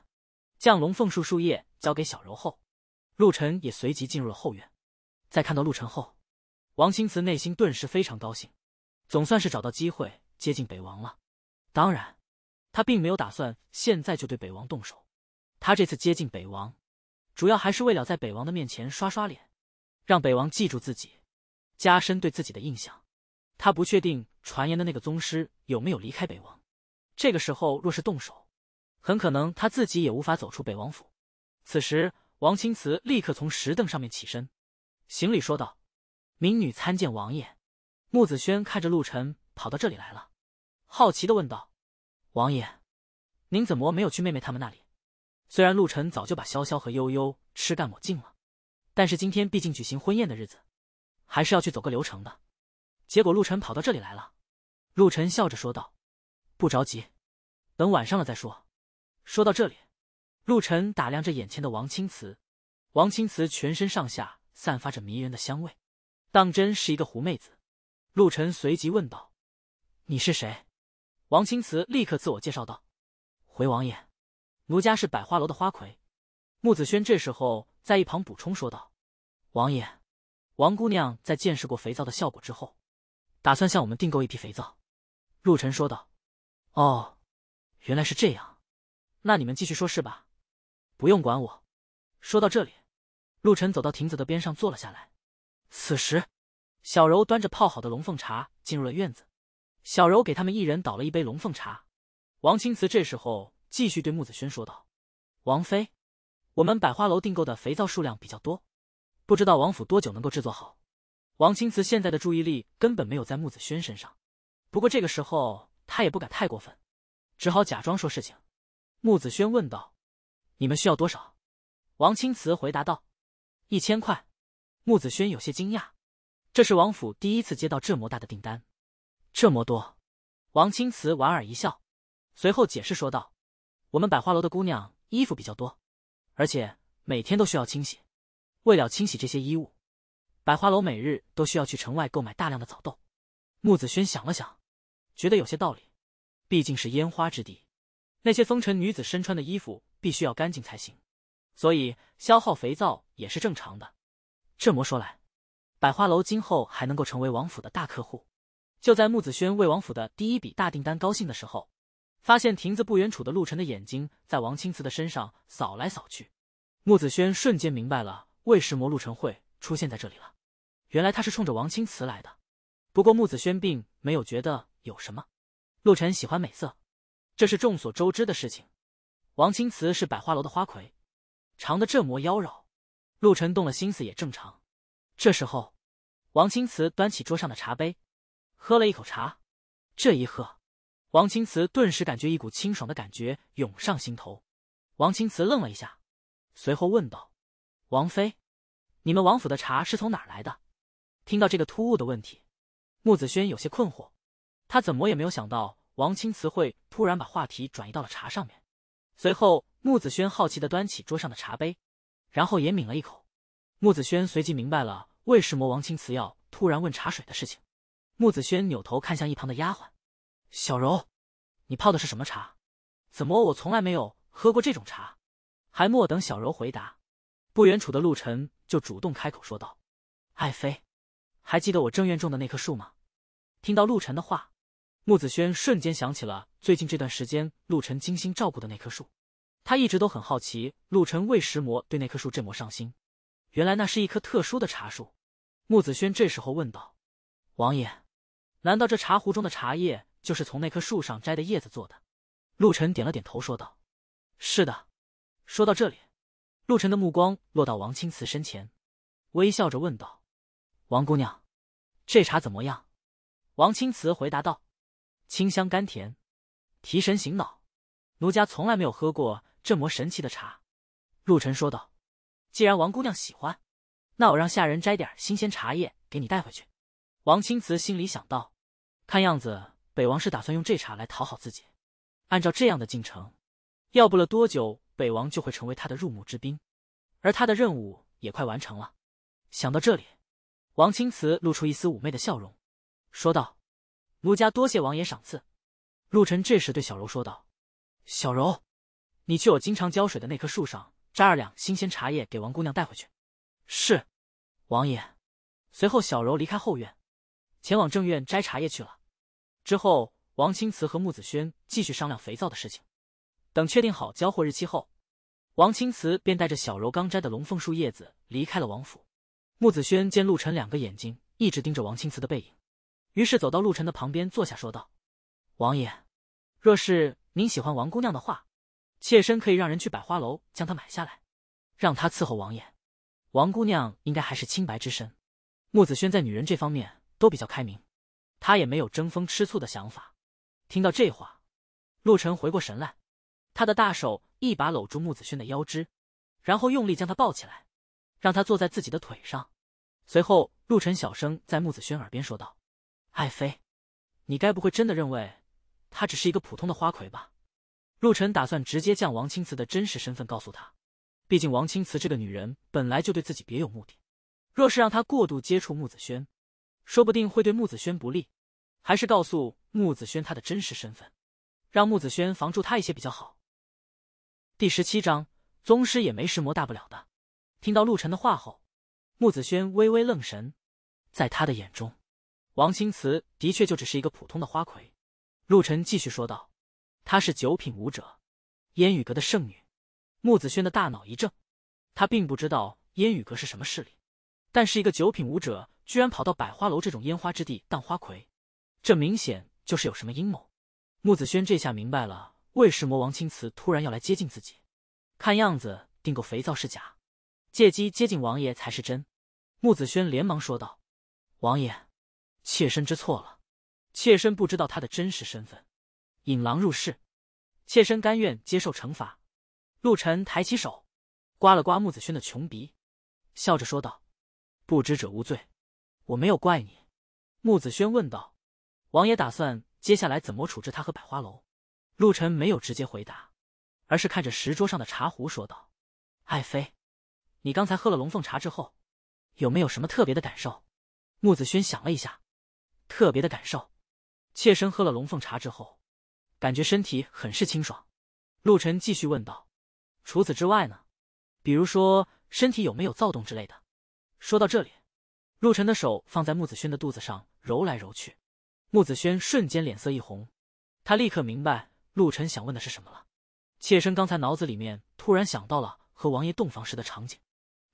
将龙凤树树叶交给小柔后，陆晨也随即进入了后院。在看到陆晨后，王清慈内心顿时非常高兴，总算是找到机会接近北王了。当然。他并没有打算现在就对北王动手，他这次接近北王，主要还是为了在北王的面前刷刷脸，让北王记住自己，加深对自己的印象。他不确定传言的那个宗师有没有离开北王，这个时候若是动手，很可能他自己也无法走出北王府。此时，王青瓷立刻从石凳上面起身，行礼说道：“民女参见王爷。”穆子轩看着陆晨跑到这里来了，好奇的问道。王爷，您怎么没有去妹妹他们那里？虽然陆晨早就把潇潇和悠悠吃干抹净了，但是今天毕竟举行婚宴的日子，还是要去走个流程的。结果陆晨跑到这里来了。陆晨笑着说道：“不着急，等晚上了再说。”说到这里，陆晨打量着眼前的王青瓷，王青瓷全身上下散发着迷人的香味，当真是一个狐媚子。陆晨随即问道：“你是谁？”王青瓷立刻自我介绍道：“回王爷，奴家是百花楼的花魁。”穆子轩这时候在一旁补充说道：“王爷，王姑娘在见识过肥皂的效果之后，打算向我们订购一批肥皂。”陆晨说道：“哦，原来是这样，那你们继续说，是吧？不用管我。”说到这里，陆晨走到亭子的边上坐了下来。此时，小柔端着泡好的龙凤茶进入了院子。小柔给他们一人倒了一杯龙凤茶，王青瓷这时候继续对穆子轩说道：“王妃，我们百花楼订购的肥皂数量比较多，不知道王府多久能够制作好。”王青瓷现在的注意力根本没有在穆子轩身上，不过这个时候他也不敢太过分，只好假装说事情。穆子轩问道：“你们需要多少？”王青瓷回答道：“一千块。”穆子轩有些惊讶，这是王府第一次接到这么大的订单。这么多，王青瓷莞尔一笑，随后解释说道：“我们百花楼的姑娘衣服比较多，而且每天都需要清洗。为了清洗这些衣物，百花楼每日都需要去城外购买大量的早豆。”木子轩想了想，觉得有些道理。毕竟是烟花之地，那些风尘女子身穿的衣服必须要干净才行，所以消耗肥皂也是正常的。这么说来，百花楼今后还能够成为王府的大客户。就在穆子轩为王府的第一笔大订单高兴的时候，发现亭子不远处的陆晨的眼睛在王清辞的身上扫来扫去。穆子轩瞬间明白了，魏什么陆晨会出现在这里了。原来他是冲着王清辞来的。不过穆子轩并没有觉得有什么，陆晨喜欢美色，这是众所周知的事情。王清辞是百花楼的花魁，长得这模妖娆，陆晨动了心思也正常。这时候，王清辞端起桌上的茶杯。喝了一口茶，这一喝，王青瓷顿时感觉一股清爽的感觉涌上心头。王青瓷愣了一下，随后问道：“王妃，你们王府的茶是从哪儿来的？”听到这个突兀的问题，穆子轩有些困惑，他怎么也没有想到王青瓷会突然把话题转移到了茶上面。随后，穆子轩好奇的端起桌上的茶杯，然后也抿了一口。穆子轩随即明白了为什么王青瓷要突然问茶水的事情。木子轩扭头看向一旁的丫鬟，小柔，你泡的是什么茶？怎么我从来没有喝过这种茶？还莫等小柔回答，不远处的陆晨就主动开口说道：“爱妃，还记得我正院种的那棵树吗？”听到陆晨的话，木子轩瞬间想起了最近这段时间陆晨精心照顾的那棵树，他一直都很好奇陆晨为石魔对那棵树这么上心，原来那是一棵特殊的茶树。木子轩这时候问道：“王爷。”难道这茶壶中的茶叶就是从那棵树上摘的叶子做的？陆晨点了点头说道：“是的。”说到这里，陆晨的目光落到王青瓷身前，微笑着问道：“王姑娘，这茶怎么样？”王青瓷回答道：“清香甘甜，提神醒脑。奴家从来没有喝过这么神奇的茶。”陆晨说道：“既然王姑娘喜欢，那我让下人摘点新鲜茶叶给你带回去。”王青瓷心里想到。看样子，北王是打算用这茶来讨好自己。按照这样的进程，要不了多久，北王就会成为他的入幕之宾，而他的任务也快完成了。想到这里，王青瓷露出一丝妩媚的笑容，说道：“奴家多谢王爷赏赐。”陆晨这时对小柔说道：“小柔，你去我经常浇水的那棵树上摘二两新鲜茶叶给王姑娘带回去。”“是，王爷。”随后，小柔离开后院，前往正院摘茶叶去了。之后，王青瓷和穆子轩继续商量肥皂的事情。等确定好交货日期后，王青瓷便带着小柔刚摘的龙凤树叶子离开了王府。穆子轩见陆晨两个眼睛一直盯着王青瓷的背影，于是走到陆晨的旁边坐下，说道：“王爷，若是您喜欢王姑娘的话，妾身可以让人去百花楼将她买下来，让她伺候王爷。王姑娘应该还是清白之身。穆子轩在女人这方面都比较开明。”他也没有争风吃醋的想法。听到这话，陆晨回过神来，他的大手一把搂住穆子轩的腰肢，然后用力将他抱起来，让他坐在自己的腿上。随后，陆晨小声在穆子轩耳边说道：“爱妃，你该不会真的认为她只是一个普通的花魁吧？”陆晨打算直接将王清瓷的真实身份告诉他，毕竟王清瓷这个女人本来就对自己别有目的，若是让她过度接触穆子轩，说不定会对穆子轩不利。还是告诉穆子轩他的真实身份，让穆子轩防住他一些比较好。第十七章，宗师也没什么大不了的。听到陆晨的话后，穆子轩微微愣神。在他的眼中，王青瓷的确就只是一个普通的花魁。陆晨继续说道：“她是九品武者，烟雨阁的圣女。”穆子轩的大脑一怔，他并不知道烟雨阁是什么势力，但是一个九品武者居然跑到百花楼这种烟花之地当花魁。这明显就是有什么阴谋，穆子轩这下明白了，为什么王青瓷突然要来接近自己。看样子订购肥皂是假，借机接近王爷才是真。穆子轩连忙说道：“王爷，妾身知错了，妾身不知道他的真实身份，引狼入室，妾身甘愿接受惩罚。”陆晨抬起手，刮了刮穆子轩的穷鼻，笑着说道：“不知者无罪，我没有怪你。”穆子轩问道。王爷打算接下来怎么处置他和百花楼？陆晨没有直接回答，而是看着石桌上的茶壶说道：“爱妃，你刚才喝了龙凤茶之后，有没有什么特别的感受？”木子轩想了一下，特别的感受，妾身喝了龙凤茶之后，感觉身体很是清爽。陆晨继续问道：“除此之外呢？比如说身体有没有躁动之类的？”说到这里，陆晨的手放在木子轩的肚子上揉来揉去。穆子轩瞬间脸色一红，他立刻明白陆晨想问的是什么了。妾身刚才脑子里面突然想到了和王爷洞房时的场景，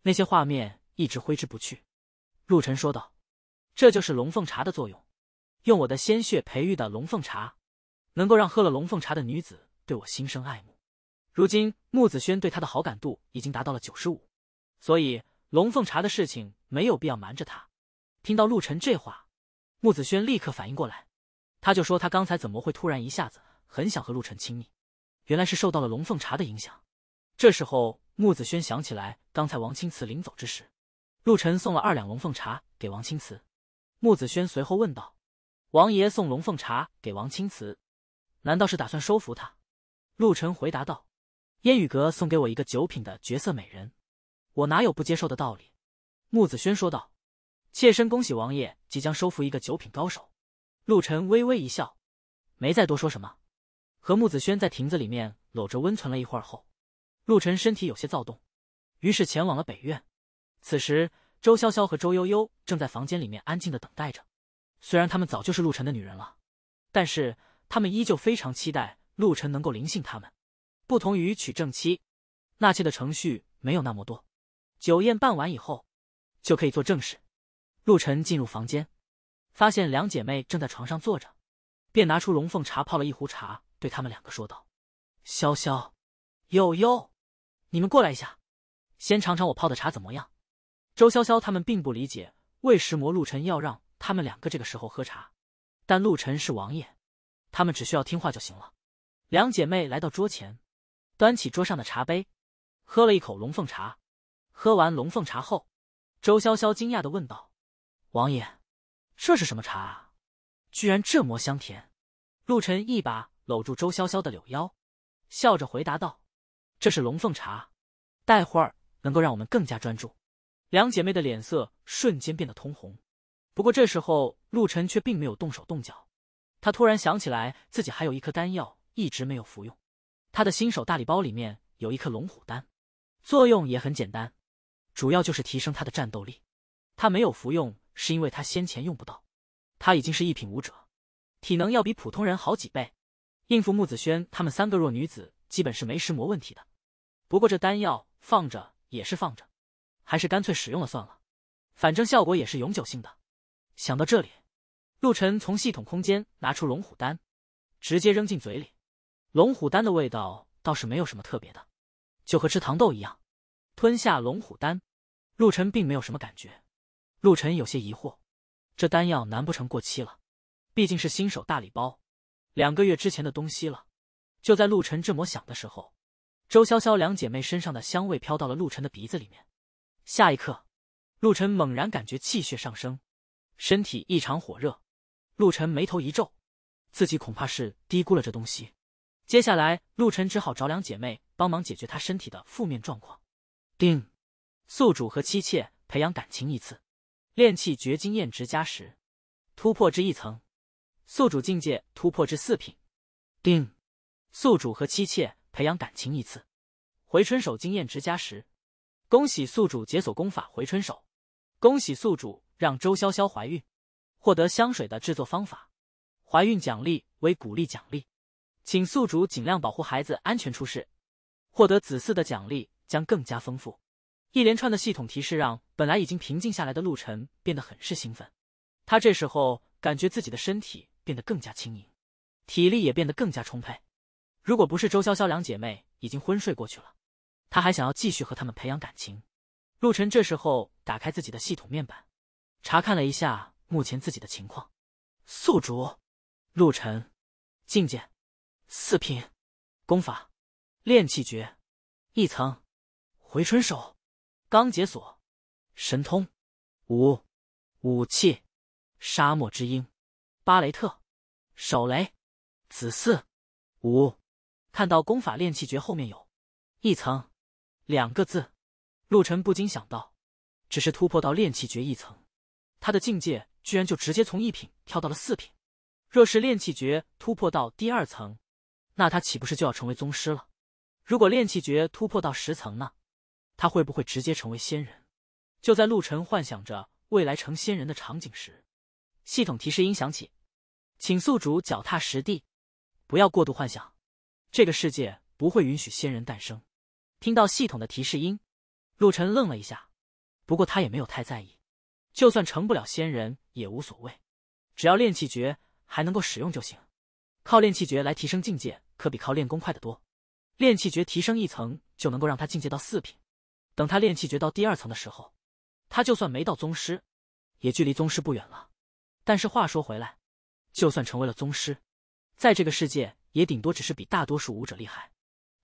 那些画面一直挥之不去。陆晨说道：“这就是龙凤茶的作用，用我的鲜血培育的龙凤茶，能够让喝了龙凤茶的女子对我心生爱慕。如今穆子轩对他的好感度已经达到了九十五，所以龙凤茶的事情没有必要瞒着他。”听到陆晨这话。穆子轩立刻反应过来，他就说他刚才怎么会突然一下子很想和陆晨亲密？原来是受到了龙凤茶的影响。这时候，穆子轩想起来刚才王青瓷临走之时，陆晨送了二两龙凤茶给王青瓷。穆子轩随后问道：“王爷送龙凤茶给王青瓷，难道是打算收服他？”陆晨回答道：“烟雨阁送给我一个九品的绝色美人，我哪有不接受的道理？”穆子轩说道：“妾身恭喜王爷。”即将收服一个九品高手，陆晨微微一笑，没再多说什么，和木子轩在亭子里面搂着温存了一会儿后，陆晨身体有些躁动，于是前往了北院。此时，周潇潇和周悠悠正在房间里面安静的等待着。虽然他们早就是陆晨的女人了，但是他们依旧非常期待陆晨能够临幸他们。不同于娶正妻，纳妾的程序没有那么多。酒宴办完以后，就可以做正事。陆晨进入房间，发现两姐妹正在床上坐着，便拿出龙凤茶泡了一壶茶，对他们两个说道：“潇潇，悠悠，你们过来一下，先尝尝我泡的茶怎么样？”周潇潇他们并不理解为什魔陆晨要让他们两个这个时候喝茶，但陆晨是王爷，他们只需要听话就行了。两姐妹来到桌前，端起桌上的茶杯，喝了一口龙凤茶。喝完龙凤茶后，周潇潇惊讶的问道。王爷，这是什么茶？啊？居然这么香甜。陆晨一把搂住周潇潇的柳腰，笑着回答道：“这是龙凤茶，待会儿能够让我们更加专注。”两姐妹的脸色瞬间变得通红。不过这时候，陆晨却并没有动手动脚。他突然想起来，自己还有一颗丹药一直没有服用。他的新手大礼包里面有一颗龙虎丹，作用也很简单，主要就是提升他的战斗力。他没有服用，是因为他先前用不到。他已经是一品武者，体能要比普通人好几倍，应付木子轩他们三个弱女子，基本是没什磨问题的。不过这丹药放着也是放着，还是干脆使用了算了，反正效果也是永久性的。想到这里，陆晨从系统空间拿出龙虎丹，直接扔进嘴里。龙虎丹的味道倒是没有什么特别的，就和吃糖豆一样。吞下龙虎丹，陆晨并没有什么感觉。陆晨有些疑惑，这丹药难不成过期了？毕竟是新手大礼包，两个月之前的东西了。就在陆晨这么想的时候，周潇潇两姐妹身上的香味飘到了陆晨的鼻子里面。下一刻，陆晨猛然感觉气血上升，身体异常火热。陆晨眉头一皱，自己恐怕是低估了这东西。接下来，陆晨只好找两姐妹帮忙解决他身体的负面状况。定，宿主和妻妾培养感情一次。炼气绝经验值加十，突破至一层，宿主境界突破至四品。定，宿主和妻妾培养感情一次。回春手经验值加十。恭喜宿主解锁功法回春手。恭喜宿主让周潇潇怀孕，获得香水的制作方法。怀孕奖励为鼓励奖励，请宿主尽量保护孩子安全出世，获得子嗣的奖励将更加丰富。一连串的系统提示让。本来已经平静下来的陆晨变得很是兴奋，他这时候感觉自己的身体变得更加轻盈，体力也变得更加充沛。如果不是周潇潇两姐妹已经昏睡过去了，他还想要继续和他们培养感情。陆晨这时候打开自己的系统面板，查看了一下目前自己的情况：宿主，陆晨，境界四品，功法炼气诀一层，回春手刚解锁。神通五武器沙漠之鹰巴雷特手雷子嗣。五看到功法炼气诀后面有一层两个字，陆晨不禁想到，只是突破到炼气诀一层，他的境界居然就直接从一品跳到了四品。若是炼气诀突破到第二层，那他岂不是就要成为宗师了？如果炼气诀突破到十层呢？他会不会直接成为仙人？就在陆晨幻想着未来成仙人的场景时，系统提示音响起，请宿主脚踏实地，不要过度幻想，这个世界不会允许仙人诞生。听到系统的提示音，陆晨愣了一下，不过他也没有太在意，就算成不了仙人也无所谓，只要练气诀还能够使用就行。靠练气诀来提升境界，可比靠练功快得多。练气诀提升一层就能够让他境界到四品，等他练气诀到第二层的时候。他就算没到宗师，也距离宗师不远了。但是话说回来，就算成为了宗师，在这个世界也顶多只是比大多数武者厉害。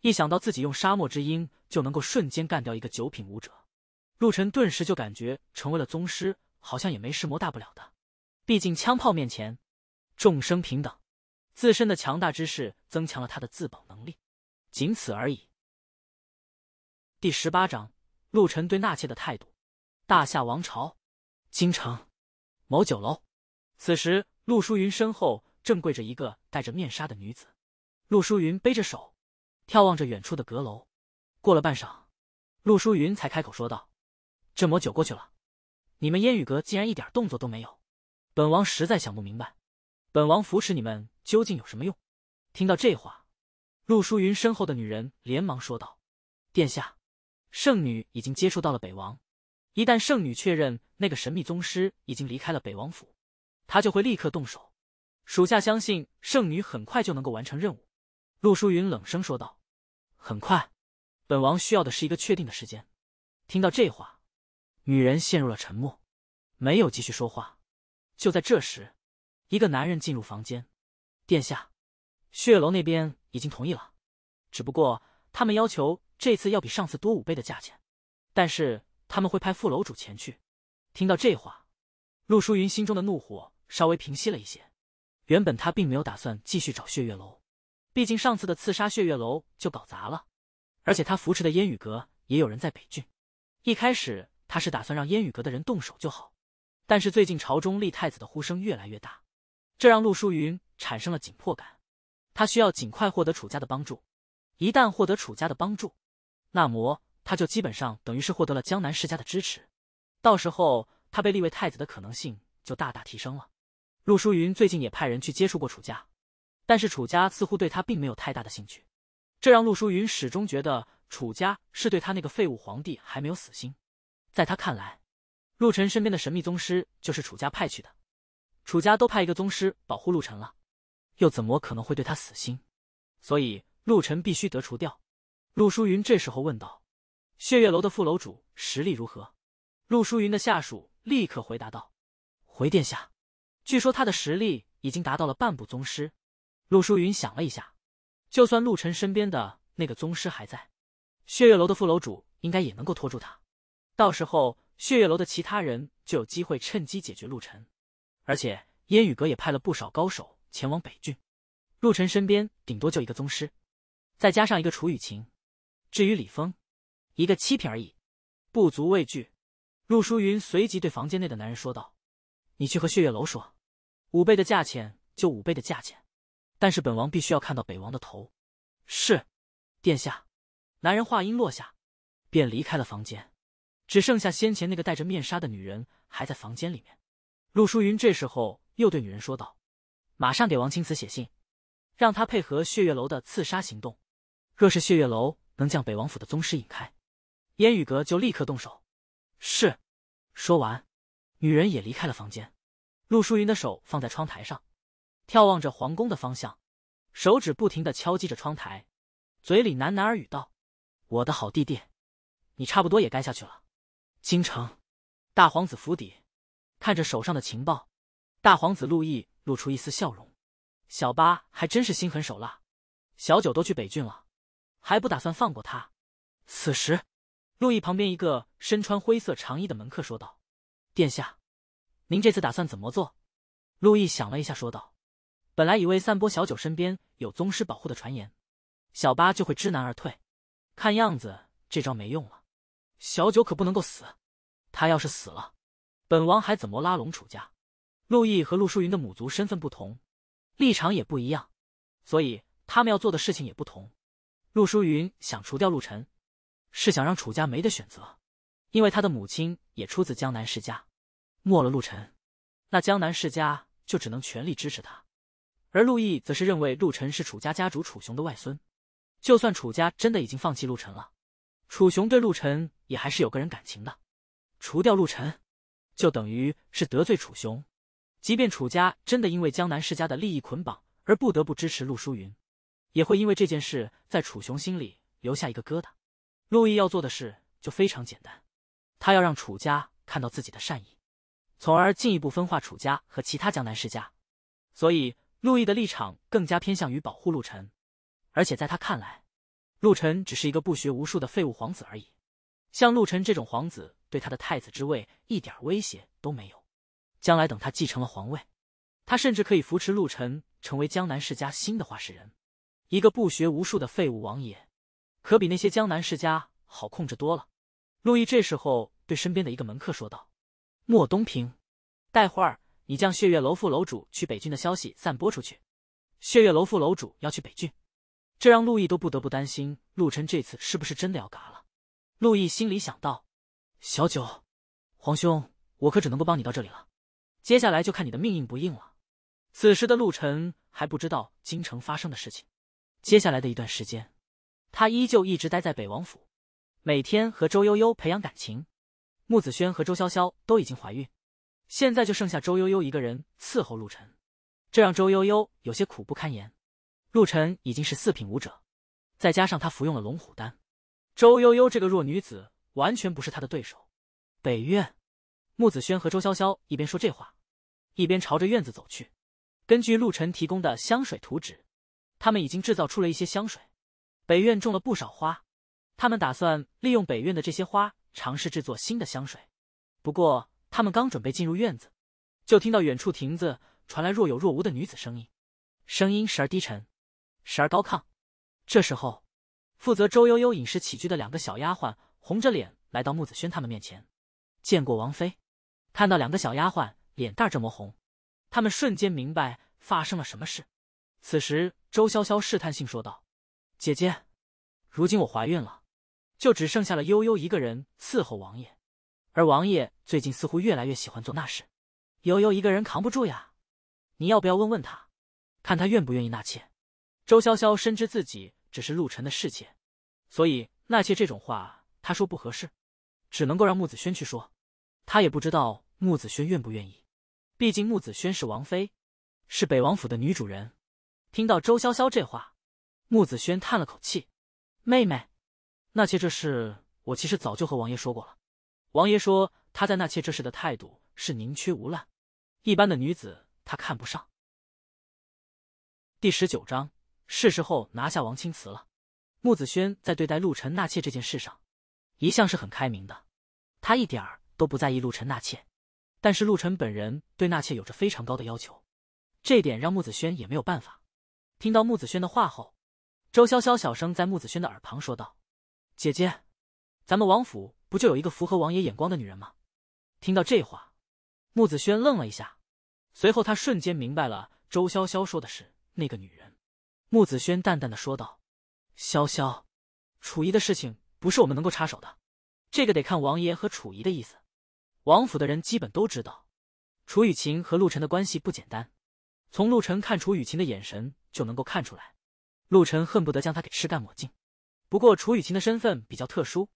一想到自己用沙漠之鹰就能够瞬间干掉一个九品武者，陆晨顿时就感觉成为了宗师好像也没什么大不了的。毕竟枪炮面前，众生平等。自身的强大之势增强了他的自保能力，仅此而已。第十八章，陆晨对纳妾的态度。大夏王朝，京城，某酒楼。此时，陆淑云身后正跪着一个戴着面纱的女子。陆淑云背着手，眺望着远处的阁楼。过了半晌，陆淑云才开口说道：“这抹酒过去了，你们烟雨阁竟然一点动作都没有。本王实在想不明白，本王扶持你们究竟有什么用？”听到这话，陆淑云身后的女人连忙说道：“殿下，圣女已经接触到了北王。”一旦圣女确认那个神秘宗师已经离开了北王府，她就会立刻动手。属下相信圣女很快就能够完成任务。”陆书云冷声说道。“很快，本王需要的是一个确定的时间。”听到这话，女人陷入了沉默，没有继续说话。就在这时，一个男人进入房间。“殿下，血楼那边已经同意了，只不过他们要求这次要比上次多五倍的价钱，但是……”他们会派副楼主前去。听到这话，陆淑云心中的怒火稍微平息了一些。原本他并没有打算继续找血月楼，毕竟上次的刺杀血月楼就搞砸了。而且他扶持的烟雨阁也有人在北郡。一开始他是打算让烟雨阁的人动手就好，但是最近朝中立太子的呼声越来越大，这让陆淑云产生了紧迫感。他需要尽快获得楚家的帮助。一旦获得楚家的帮助，那么……他就基本上等于是获得了江南世家的支持，到时候他被立为太子的可能性就大大提升了。陆书云最近也派人去接触过楚家，但是楚家似乎对他并没有太大的兴趣，这让陆书云始终觉得楚家是对他那个废物皇帝还没有死心。在他看来，陆晨身边的神秘宗师就是楚家派去的，楚家都派一个宗师保护陆晨了，又怎么可能会对他死心？所以陆晨必须得除掉。陆书云这时候问道。血月楼的副楼主实力如何？陆书云的下属立刻回答道：“回殿下，据说他的实力已经达到了半步宗师。”陆书云想了一下，就算陆晨身边的那个宗师还在，血月楼的副楼主应该也能够拖住他。到时候，血月楼的其他人就有机会趁机解决陆晨。而且，烟雨阁也派了不少高手前往北郡。陆晨身边顶多就一个宗师，再加上一个楚雨晴，至于李峰。一个七品而已，不足畏惧。陆书云随即对房间内的男人说道：“你去和血月楼说，五倍的价钱就五倍的价钱，但是本王必须要看到北王的头。”是，殿下。男人话音落下，便离开了房间，只剩下先前那个戴着面纱的女人还在房间里面。陆书云这时候又对女人说道：“马上给王青慈写信，让他配合血月楼的刺杀行动。若是血月楼能将北王府的宗师引开。”烟雨阁就立刻动手。是，说完，女人也离开了房间。陆淑云的手放在窗台上，眺望着皇宫的方向，手指不停的敲击着窗台，嘴里喃喃耳语道：“我的好弟弟，你差不多也该下去了。”京城，大皇子府邸，看着手上的情报，大皇子陆毅露出一丝笑容：“小八还真是心狠手辣，小九都去北郡了，还不打算放过他。”此时。陆毅旁边一个身穿灰色长衣的门客说道：“殿下，您这次打算怎么做？”陆毅想了一下，说道：“本来以为散播小九身边有宗师保护的传言，小八就会知难而退。看样子这招没用了。小九可不能够死，他要是死了，本王还怎么拉拢楚家？”陆毅和陆淑云的母族身份不同，立场也不一样，所以他们要做的事情也不同。陆淑云想除掉陆晨。是想让楚家没得选择，因为他的母亲也出自江南世家。没了陆晨，那江南世家就只能全力支持他。而陆毅则是认为陆晨是楚家家主楚雄的外孙，就算楚家真的已经放弃陆晨了，楚雄对陆晨也还是有个人感情的。除掉陆晨，就等于是得罪楚雄。即便楚家真的因为江南世家的利益捆绑而不得不支持陆书云，也会因为这件事在楚雄心里留下一个疙瘩。陆毅要做的事就非常简单，他要让楚家看到自己的善意，从而进一步分化楚家和其他江南世家。所以，陆毅的立场更加偏向于保护陆晨，而且在他看来，陆晨只是一个不学无术的废物皇子而已。像陆晨这种皇子，对他的太子之位一点威胁都没有。将来等他继承了皇位，他甚至可以扶持陆晨成为江南世家新的话事人。一个不学无术的废物王爷。可比那些江南世家好控制多了。陆毅这时候对身边的一个门客说道：“莫东平，待会儿你将血月楼副楼主去北郡的消息散播出去。血月楼副楼主要去北郡，这让陆毅都不得不担心陆晨这次是不是真的要嘎了。”陆毅心里想到：“小九，皇兄，我可只能够帮你到这里了，接下来就看你的命硬不硬了。”此时的陆晨还不知道京城发生的事情，接下来的一段时间。他依旧一直待在北王府，每天和周悠悠培养感情。穆子轩和周潇潇都已经怀孕，现在就剩下周悠悠一个人伺候陆晨，这让周悠悠有些苦不堪言。陆晨已经是四品武者，再加上他服用了龙虎丹，周悠悠这个弱女子完全不是他的对手。北院，穆子轩和周潇潇一边说这话，一边朝着院子走去。根据陆晨提供的香水图纸，他们已经制造出了一些香水。北院种了不少花，他们打算利用北院的这些花尝试制作新的香水。不过，他们刚准备进入院子，就听到远处亭子传来若有若无的女子声音，声音时而低沉，时而高亢。这时候，负责周悠悠饮食起居的两个小丫鬟红着脸来到木子轩他们面前，见过王妃。看到两个小丫鬟脸蛋这么红，他们瞬间明白发生了什么事。此时，周潇潇试探性说道。姐姐，如今我怀孕了，就只剩下了悠悠一个人伺候王爷，而王爷最近似乎越来越喜欢做那事，悠悠一个人扛不住呀。你要不要问问他，看他愿不愿意纳妾？周潇潇深知自己只是陆晨的侍妾，所以纳妾这种话他说不合适，只能够让穆子轩去说。他也不知道穆子轩愿不愿意，毕竟穆子轩是王妃，是北王府的女主人。听到周潇潇这话。穆子轩叹了口气：“妹妹，纳妾这事，我其实早就和王爷说过了。王爷说，他在纳妾这事的态度是宁缺毋滥，一般的女子他看不上。”第十九章是时候拿下王青瓷了。穆子轩在对待陆晨纳妾这件事上，一向是很开明的，他一点儿都不在意陆晨纳妾。但是陆晨本人对纳妾有着非常高的要求，这点让穆子轩也没有办法。听到穆子轩的话后，周潇潇小声在木子轩的耳旁说道：“姐姐，咱们王府不就有一个符合王爷眼光的女人吗？”听到这话，木子轩愣了一下，随后他瞬间明白了周潇潇说的是那个女人。木子轩淡淡的说道：“潇潇，楚仪的事情不是我们能够插手的，这个得看王爷和楚仪的意思。王府的人基本都知道，楚雨晴和陆晨的关系不简单，从陆晨看楚雨晴的眼神就能够看出来。”陆晨恨不得将他给吃干抹净，不过楚雨晴的身份比较特殊，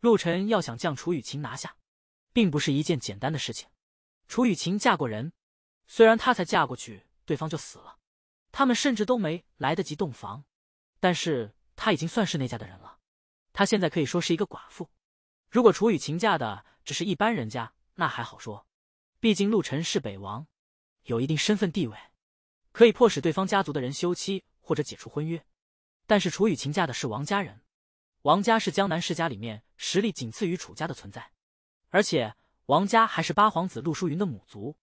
陆晨要想将楚雨晴拿下，并不是一件简单的事情。楚雨晴嫁过人，虽然她才嫁过去，对方就死了，他们甚至都没来得及洞房，但是她已经算是那家的人了。她现在可以说是一个寡妇。如果楚雨晴嫁的只是一般人家，那还好说，毕竟陆晨是北王，有一定身份地位，可以迫使对方家族的人休妻。或者解除婚约，但是楚雨晴嫁的是王家人，王家是江南世家里面实力仅次于楚家的存在，而且王家还是八皇子陆淑云的母族。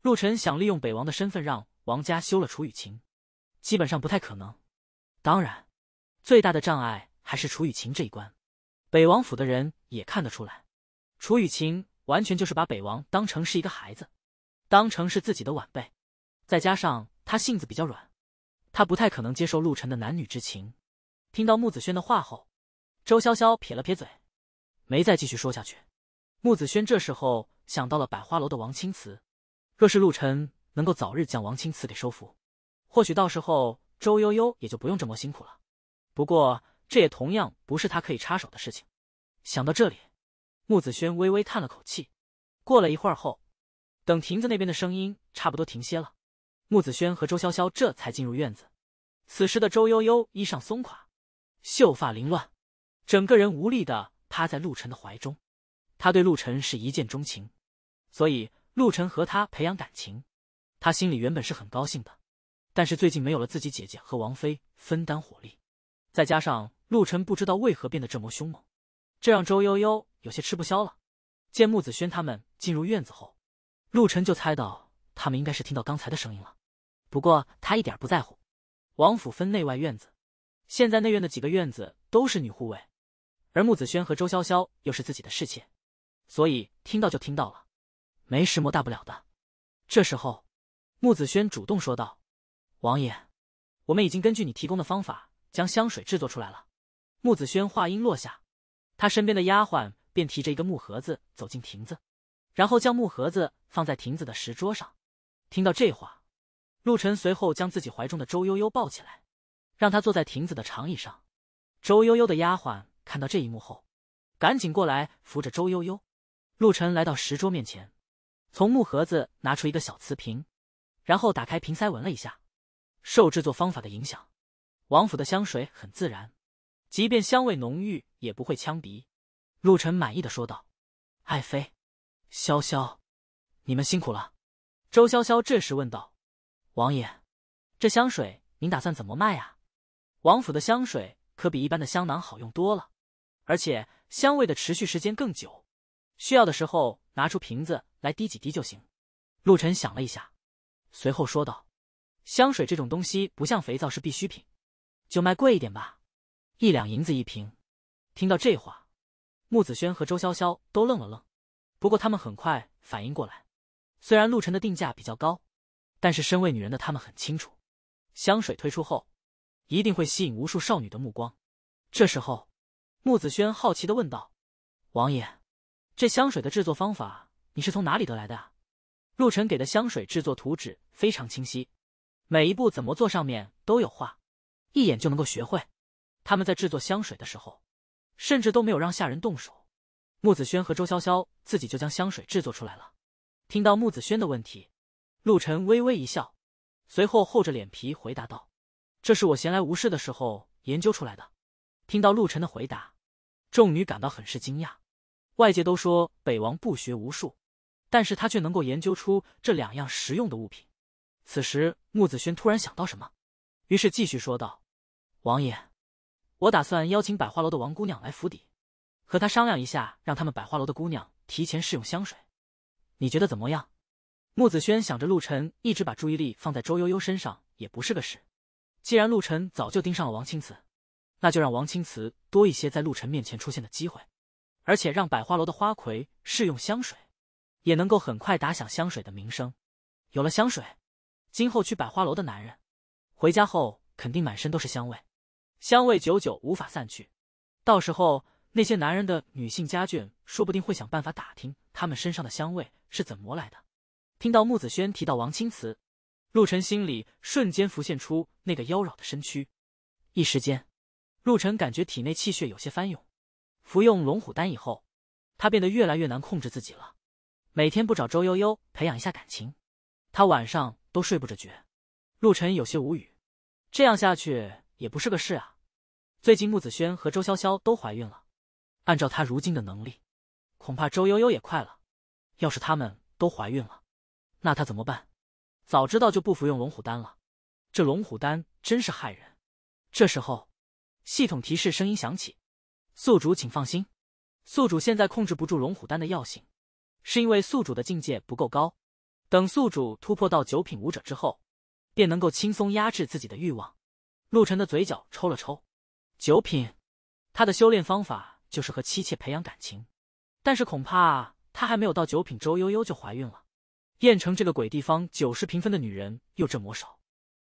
陆晨想利用北王的身份让王家休了楚雨晴，基本上不太可能。当然，最大的障碍还是楚雨晴这一关。北王府的人也看得出来，楚雨晴完全就是把北王当成是一个孩子，当成是自己的晚辈，再加上他性子比较软。他不太可能接受陆晨的男女之情。听到穆子轩的话后，周潇潇撇了撇嘴，没再继续说下去。穆子轩这时候想到了百花楼的王青瓷，若是陆晨能够早日将王青瓷给收服，或许到时候周悠悠也就不用这么辛苦了。不过这也同样不是他可以插手的事情。想到这里，穆子轩微微叹了口气。过了一会儿后，等亭子那边的声音差不多停歇了。穆子轩和周潇潇这才进入院子，此时的周悠悠衣裳松垮，秀发凌乱，整个人无力的趴在陆晨的怀中。他对陆晨是一见钟情，所以陆晨和他培养感情，他心里原本是很高兴的。但是最近没有了自己姐姐和王妃分担火力，再加上陆晨不知道为何变得这么凶猛，这让周悠悠有些吃不消了。见穆子轩他们进入院子后，陆晨就猜到。他们应该是听到刚才的声音了，不过他一点不在乎。王府分内外院子，现在内院的几个院子都是女护卫，而穆子轩和周潇潇又是自己的侍妾，所以听到就听到了，没什么大不了的。这时候，穆子轩主动说道：“王爷，我们已经根据你提供的方法将香水制作出来了。”穆子轩话音落下，他身边的丫鬟便提着一个木盒子走进亭子，然后将木盒子放在亭子的石桌上。听到这话，陆晨随后将自己怀中的周悠悠抱起来，让她坐在亭子的长椅上。周悠悠的丫鬟看到这一幕后，赶紧过来扶着周悠悠。陆晨来到石桌面前，从木盒子拿出一个小瓷瓶，然后打开瓶塞闻了一下。受制作方法的影响，王府的香水很自然，即便香味浓郁也不会呛鼻。陆晨满意的说道：“爱妃，潇潇，你们辛苦了。”周潇潇这时问道：“王爷，这香水您打算怎么卖啊？王府的香水可比一般的香囊好用多了，而且香味的持续时间更久。需要的时候拿出瓶子来滴几滴就行。”陆晨想了一下，随后说道：“香水这种东西不像肥皂是必需品，就卖贵一点吧，一两银子一瓶。”听到这话，穆子轩和周潇潇都愣了愣，不过他们很快反应过来。虽然陆晨的定价比较高，但是身为女人的他们很清楚，香水推出后一定会吸引无数少女的目光。这时候，木子轩好奇的问道：“王爷，这香水的制作方法你是从哪里得来的啊？”陆晨给的香水制作图纸非常清晰，每一步怎么做上面都有画，一眼就能够学会。他们在制作香水的时候，甚至都没有让下人动手，木子轩和周潇潇自己就将香水制作出来了。听到穆子轩的问题，陆晨微微一笑，随后厚着脸皮回答道：“这是我闲来无事的时候研究出来的。”听到陆晨的回答，众女感到很是惊讶。外界都说北王不学无术，但是他却能够研究出这两样实用的物品。此时，穆子轩突然想到什么，于是继续说道：“王爷，我打算邀请百花楼的王姑娘来府邸，和她商量一下，让他们百花楼的姑娘提前试用香水。”你觉得怎么样？穆子轩想着，陆晨一直把注意力放在周悠悠身上也不是个事。既然陆晨早就盯上了王青瓷，那就让王青瓷多一些在陆晨面前出现的机会，而且让百花楼的花魁试用香水，也能够很快打响香水的名声。有了香水，今后去百花楼的男人，回家后肯定满身都是香味，香味久久无法散去，到时候。那些男人的女性家眷说不定会想办法打听他们身上的香味是怎么来的。听到穆子轩提到王青瓷，陆晨心里瞬间浮现出那个妖娆的身躯，一时间，陆晨感觉体内气血有些翻涌。服用龙虎丹以后，他变得越来越难控制自己了。每天不找周悠悠培养一下感情，他晚上都睡不着觉。陆晨有些无语，这样下去也不是个事啊。最近穆子轩和周潇潇都怀孕了。按照他如今的能力，恐怕周悠悠也快了。要是他们都怀孕了，那他怎么办？早知道就不服用龙虎丹了。这龙虎丹真是害人。这时候，系统提示声音响起：“宿主，请放心，宿主现在控制不住龙虎丹的药性，是因为宿主的境界不够高。等宿主突破到九品武者之后，便能够轻松压制自己的欲望。”陆晨的嘴角抽了抽。九品，他的修炼方法。就是和妻妾培养感情，但是恐怕他还没有到九品，周悠悠就怀孕了。燕城这个鬼地方，九十平分的女人又这么少，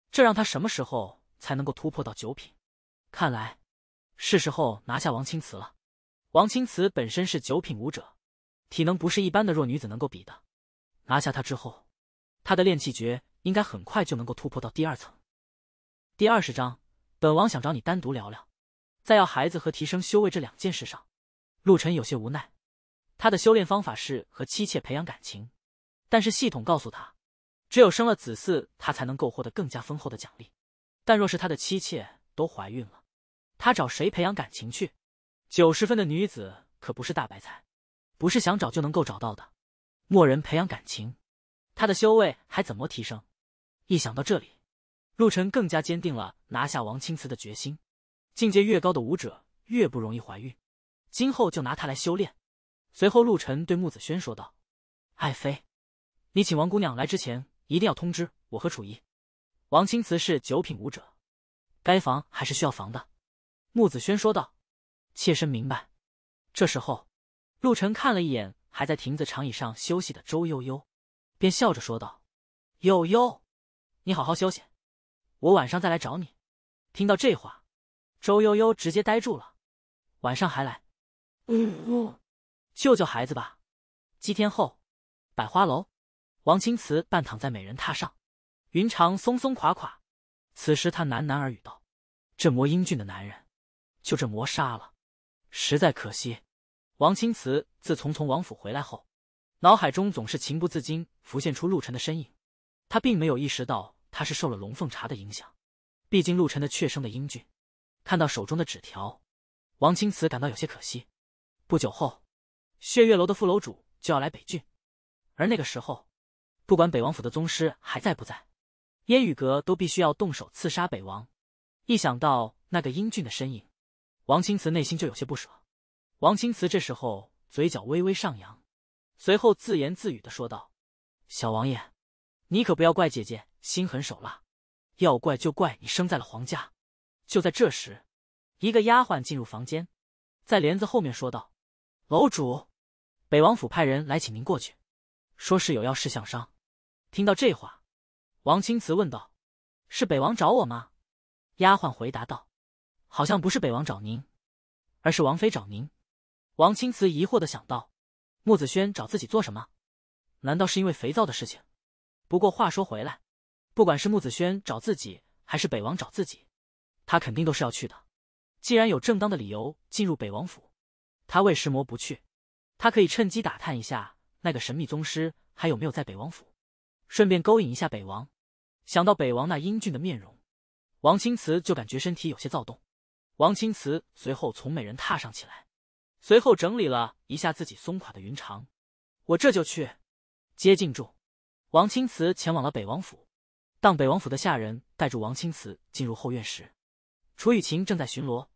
这让他什么时候才能够突破到九品？看来是时候拿下王青瓷了。王青瓷本身是九品武者，体能不是一般的弱女子能够比的。拿下她之后，她的炼气诀应该很快就能够突破到第二层。第二十章，本王想找你单独聊聊。在要孩子和提升修为这两件事上，陆晨有些无奈。他的修炼方法是和妻妾培养感情，但是系统告诉他，只有生了子嗣，他才能够获得更加丰厚的奖励。但若是他的妻妾都怀孕了，他找谁培养感情去？九十分的女子可不是大白菜，不是想找就能够找到的。默人培养感情，他的修为还怎么提升？一想到这里，陆晨更加坚定了拿下王青瓷的决心。境界越高的武者越不容易怀孕，今后就拿它来修炼。随后，陆晨对穆子轩说道：“爱妃，你请王姑娘来之前，一定要通知我和楚怡。王青瓷是九品武者，该防还是需要防的。”穆子轩说道：“妾身明白。”这时候，陆晨看了一眼还在亭子长椅上休息的周悠悠，便笑着说道：“悠悠，你好好休息，我晚上再来找你。”听到这话。周悠悠直接呆住了，晚上还来，呜呜，救救孩子吧！七天后，百花楼，王青瓷半躺在美人榻上，云长松松垮垮。此时他喃喃耳语道：“这魔英俊的男人，就这魔杀了，实在可惜。”王青瓷自从从王府回来后，脑海中总是情不自禁浮现出陆晨的身影。他并没有意识到他是受了龙凤茶的影响，毕竟陆晨的确生的英俊。看到手中的纸条，王青瓷感到有些可惜。不久后，血月楼的副楼主就要来北郡，而那个时候，不管北王府的宗师还在不在，烟雨阁都必须要动手刺杀北王。一想到那个英俊的身影，王青瓷内心就有些不舍。王青瓷这时候嘴角微微上扬，随后自言自语的说道：“小王爷，你可不要怪姐姐心狠手辣，要怪就怪你生在了皇家。”就在这时，一个丫鬟进入房间，在帘子后面说道：“楼主，北王府派人来请您过去，说是有要事相商。”听到这话，王青瓷问道：“是北王找我吗？”丫鬟回答道：“好像不是北王找您，而是王妃找您。”王青瓷疑惑的想到：“穆子轩找自己做什么？难道是因为肥皂的事情？不过话说回来，不管是穆子轩找自己，还是北王找自己。”他肯定都是要去的，既然有正当的理由进入北王府，他为石魔不去，他可以趁机打探一下那个神秘宗师还有没有在北王府，顺便勾引一下北王。想到北王那英俊的面容，王青瓷就感觉身体有些躁动。王青瓷随后从美人榻上起来，随后整理了一下自己松垮的云长。我这就去，接进住。王青瓷前往了北王府，当北王府的下人带住王青瓷进入后院时。楚雨晴正在巡逻，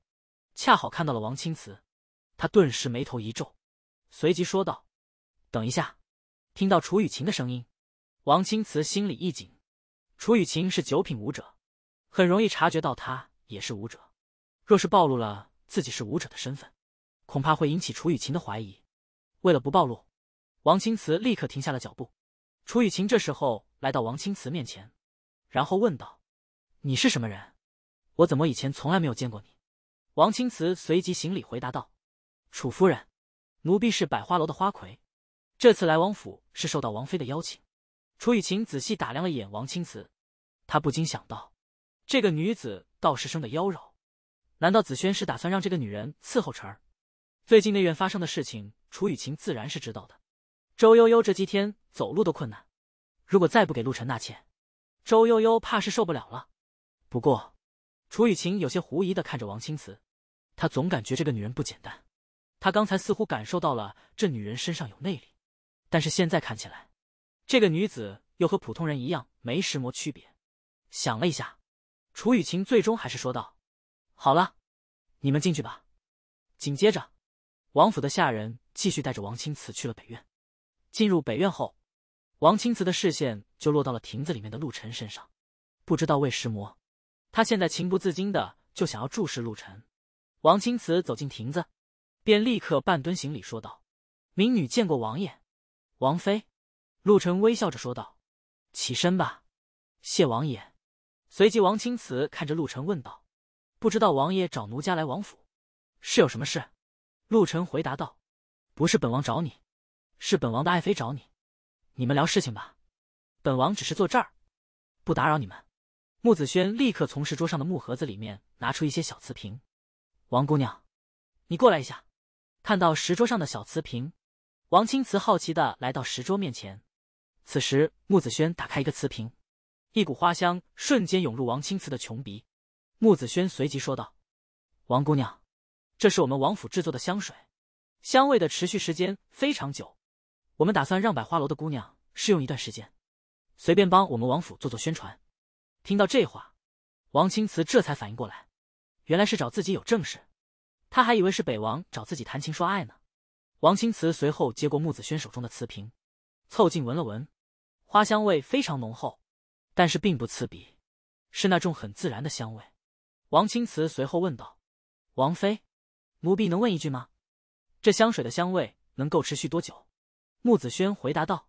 恰好看到了王青瓷，他顿时眉头一皱，随即说道：“等一下。”听到楚雨晴的声音，王青瓷心里一紧。楚雨晴是九品武者，很容易察觉到他也是武者。若是暴露了自己是武者的身份，恐怕会引起楚雨晴的怀疑。为了不暴露，王青瓷立刻停下了脚步。楚雨晴这时候来到王青瓷面前，然后问道：“你是什么人？”我怎么以前从来没有见过你？王青瓷随即行礼回答道：“楚夫人，奴婢是百花楼的花魁，这次来王府是受到王妃的邀请。”楚雨晴仔细打量了一眼王青瓷，她不禁想到，这个女子倒是生的妖娆。难道子轩是打算让这个女人伺候晨儿？最近内院发生的事情，楚雨晴自然是知道的。周悠悠这几天走路都困难，如果再不给陆晨纳妾，周悠悠怕是受不了了。不过。楚雨晴有些狐疑的看着王青瓷，她总感觉这个女人不简单，她刚才似乎感受到了这女人身上有内力，但是现在看起来，这个女子又和普通人一样没石魔区别。想了一下，楚雨晴最终还是说道：“好了，你们进去吧。”紧接着，王府的下人继续带着王青瓷去了北院。进入北院后，王青瓷的视线就落到了亭子里面的陆晨身上，不知道为石魔。他现在情不自禁的就想要注视陆晨，王青瓷走进亭子，便立刻半蹲行礼说道：“民女见过王爷，王妃。”陆晨微笑着说道：“起身吧，谢王爷。”随即王青瓷看着陆晨问道：“不知道王爷找奴家来王府，是有什么事？”陆晨回答道：“不是本王找你，是本王的爱妃找你，你们聊事情吧，本王只是坐这儿，不打扰你们。”穆子轩立刻从石桌上的木盒子里面拿出一些小瓷瓶，王姑娘，你过来一下。看到石桌上的小瓷瓶，王青瓷好奇的来到石桌面前。此时，穆子轩打开一个瓷瓶，一股花香瞬间涌入王青瓷的穷鼻。穆子轩随即说道：“王姑娘，这是我们王府制作的香水，香味的持续时间非常久。我们打算让百花楼的姑娘试用一段时间，随便帮我们王府做做宣传。”听到这话，王青瓷这才反应过来，原来是找自己有正事，他还以为是北王找自己谈情说爱呢。王青瓷随后接过穆子轩手中的瓷瓶，凑近闻了闻，花香味非常浓厚，但是并不刺鼻，是那种很自然的香味。王青瓷随后问道：“王妃，奴婢能问一句吗？这香水的香味能够持续多久？”穆子轩回答道：“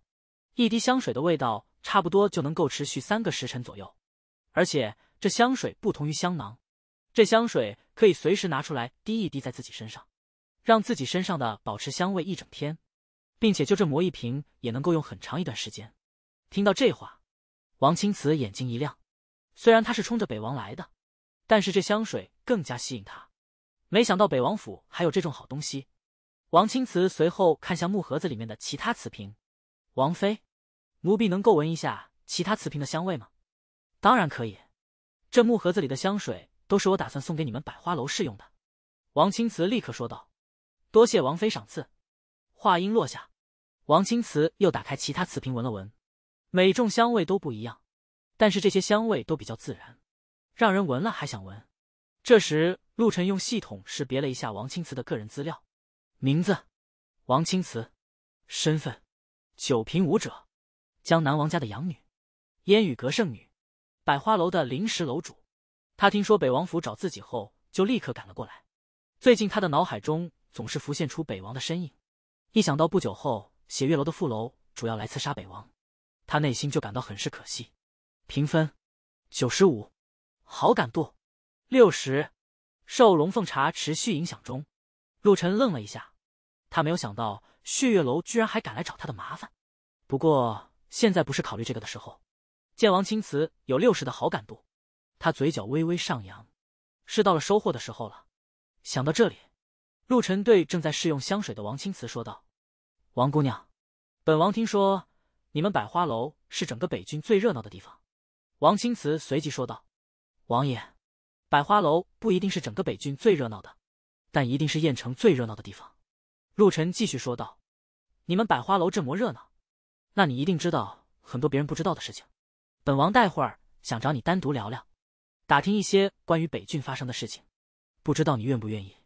一滴香水的味道差不多就能够持续三个时辰左右。”而且这香水不同于香囊，这香水可以随时拿出来滴一滴在自己身上，让自己身上的保持香味一整天，并且就这磨一瓶也能够用很长一段时间。听到这话，王青瓷眼睛一亮。虽然他是冲着北王来的，但是这香水更加吸引他。没想到北王府还有这种好东西。王青瓷随后看向木盒子里面的其他瓷瓶，王妃，奴婢能够闻一下其他瓷瓶的香味吗？当然可以，这木盒子里的香水都是我打算送给你们百花楼试用的。”王青瓷立刻说道，“多谢王妃赏赐。”话音落下，王青瓷又打开其他瓷瓶闻了闻，每种香味都不一样，但是这些香味都比较自然，让人闻了还想闻。这时，陆晨用系统识别了一下王青瓷的个人资料：名字王青瓷，身份九品武者，江南王家的养女，烟雨阁圣女。百花楼的临时楼主，他听说北王府找自己后，就立刻赶了过来。最近他的脑海中总是浮现出北王的身影，一想到不久后血月楼的副楼主要来刺杀北王，他内心就感到很是可惜。评分九十五，好感度六十，受龙凤茶持续影响中。陆晨愣了一下，他没有想到血月楼居然还敢来找他的麻烦。不过现在不是考虑这个的时候。见王青瓷有六十的好感度，他嘴角微微上扬，是到了收获的时候了。想到这里，陆晨对正在试用香水的王青瓷说道：“王姑娘，本王听说你们百花楼是整个北郡最热闹的地方。”王青瓷随即说道：“王爷，百花楼不一定是整个北郡最热闹的，但一定是燕城最热闹的地方。”陆晨继续说道：“你们百花楼这么热闹，那你一定知道很多别人不知道的事情。”本王待会儿想找你单独聊聊，打听一些关于北郡发生的事情，不知道你愿不愿意。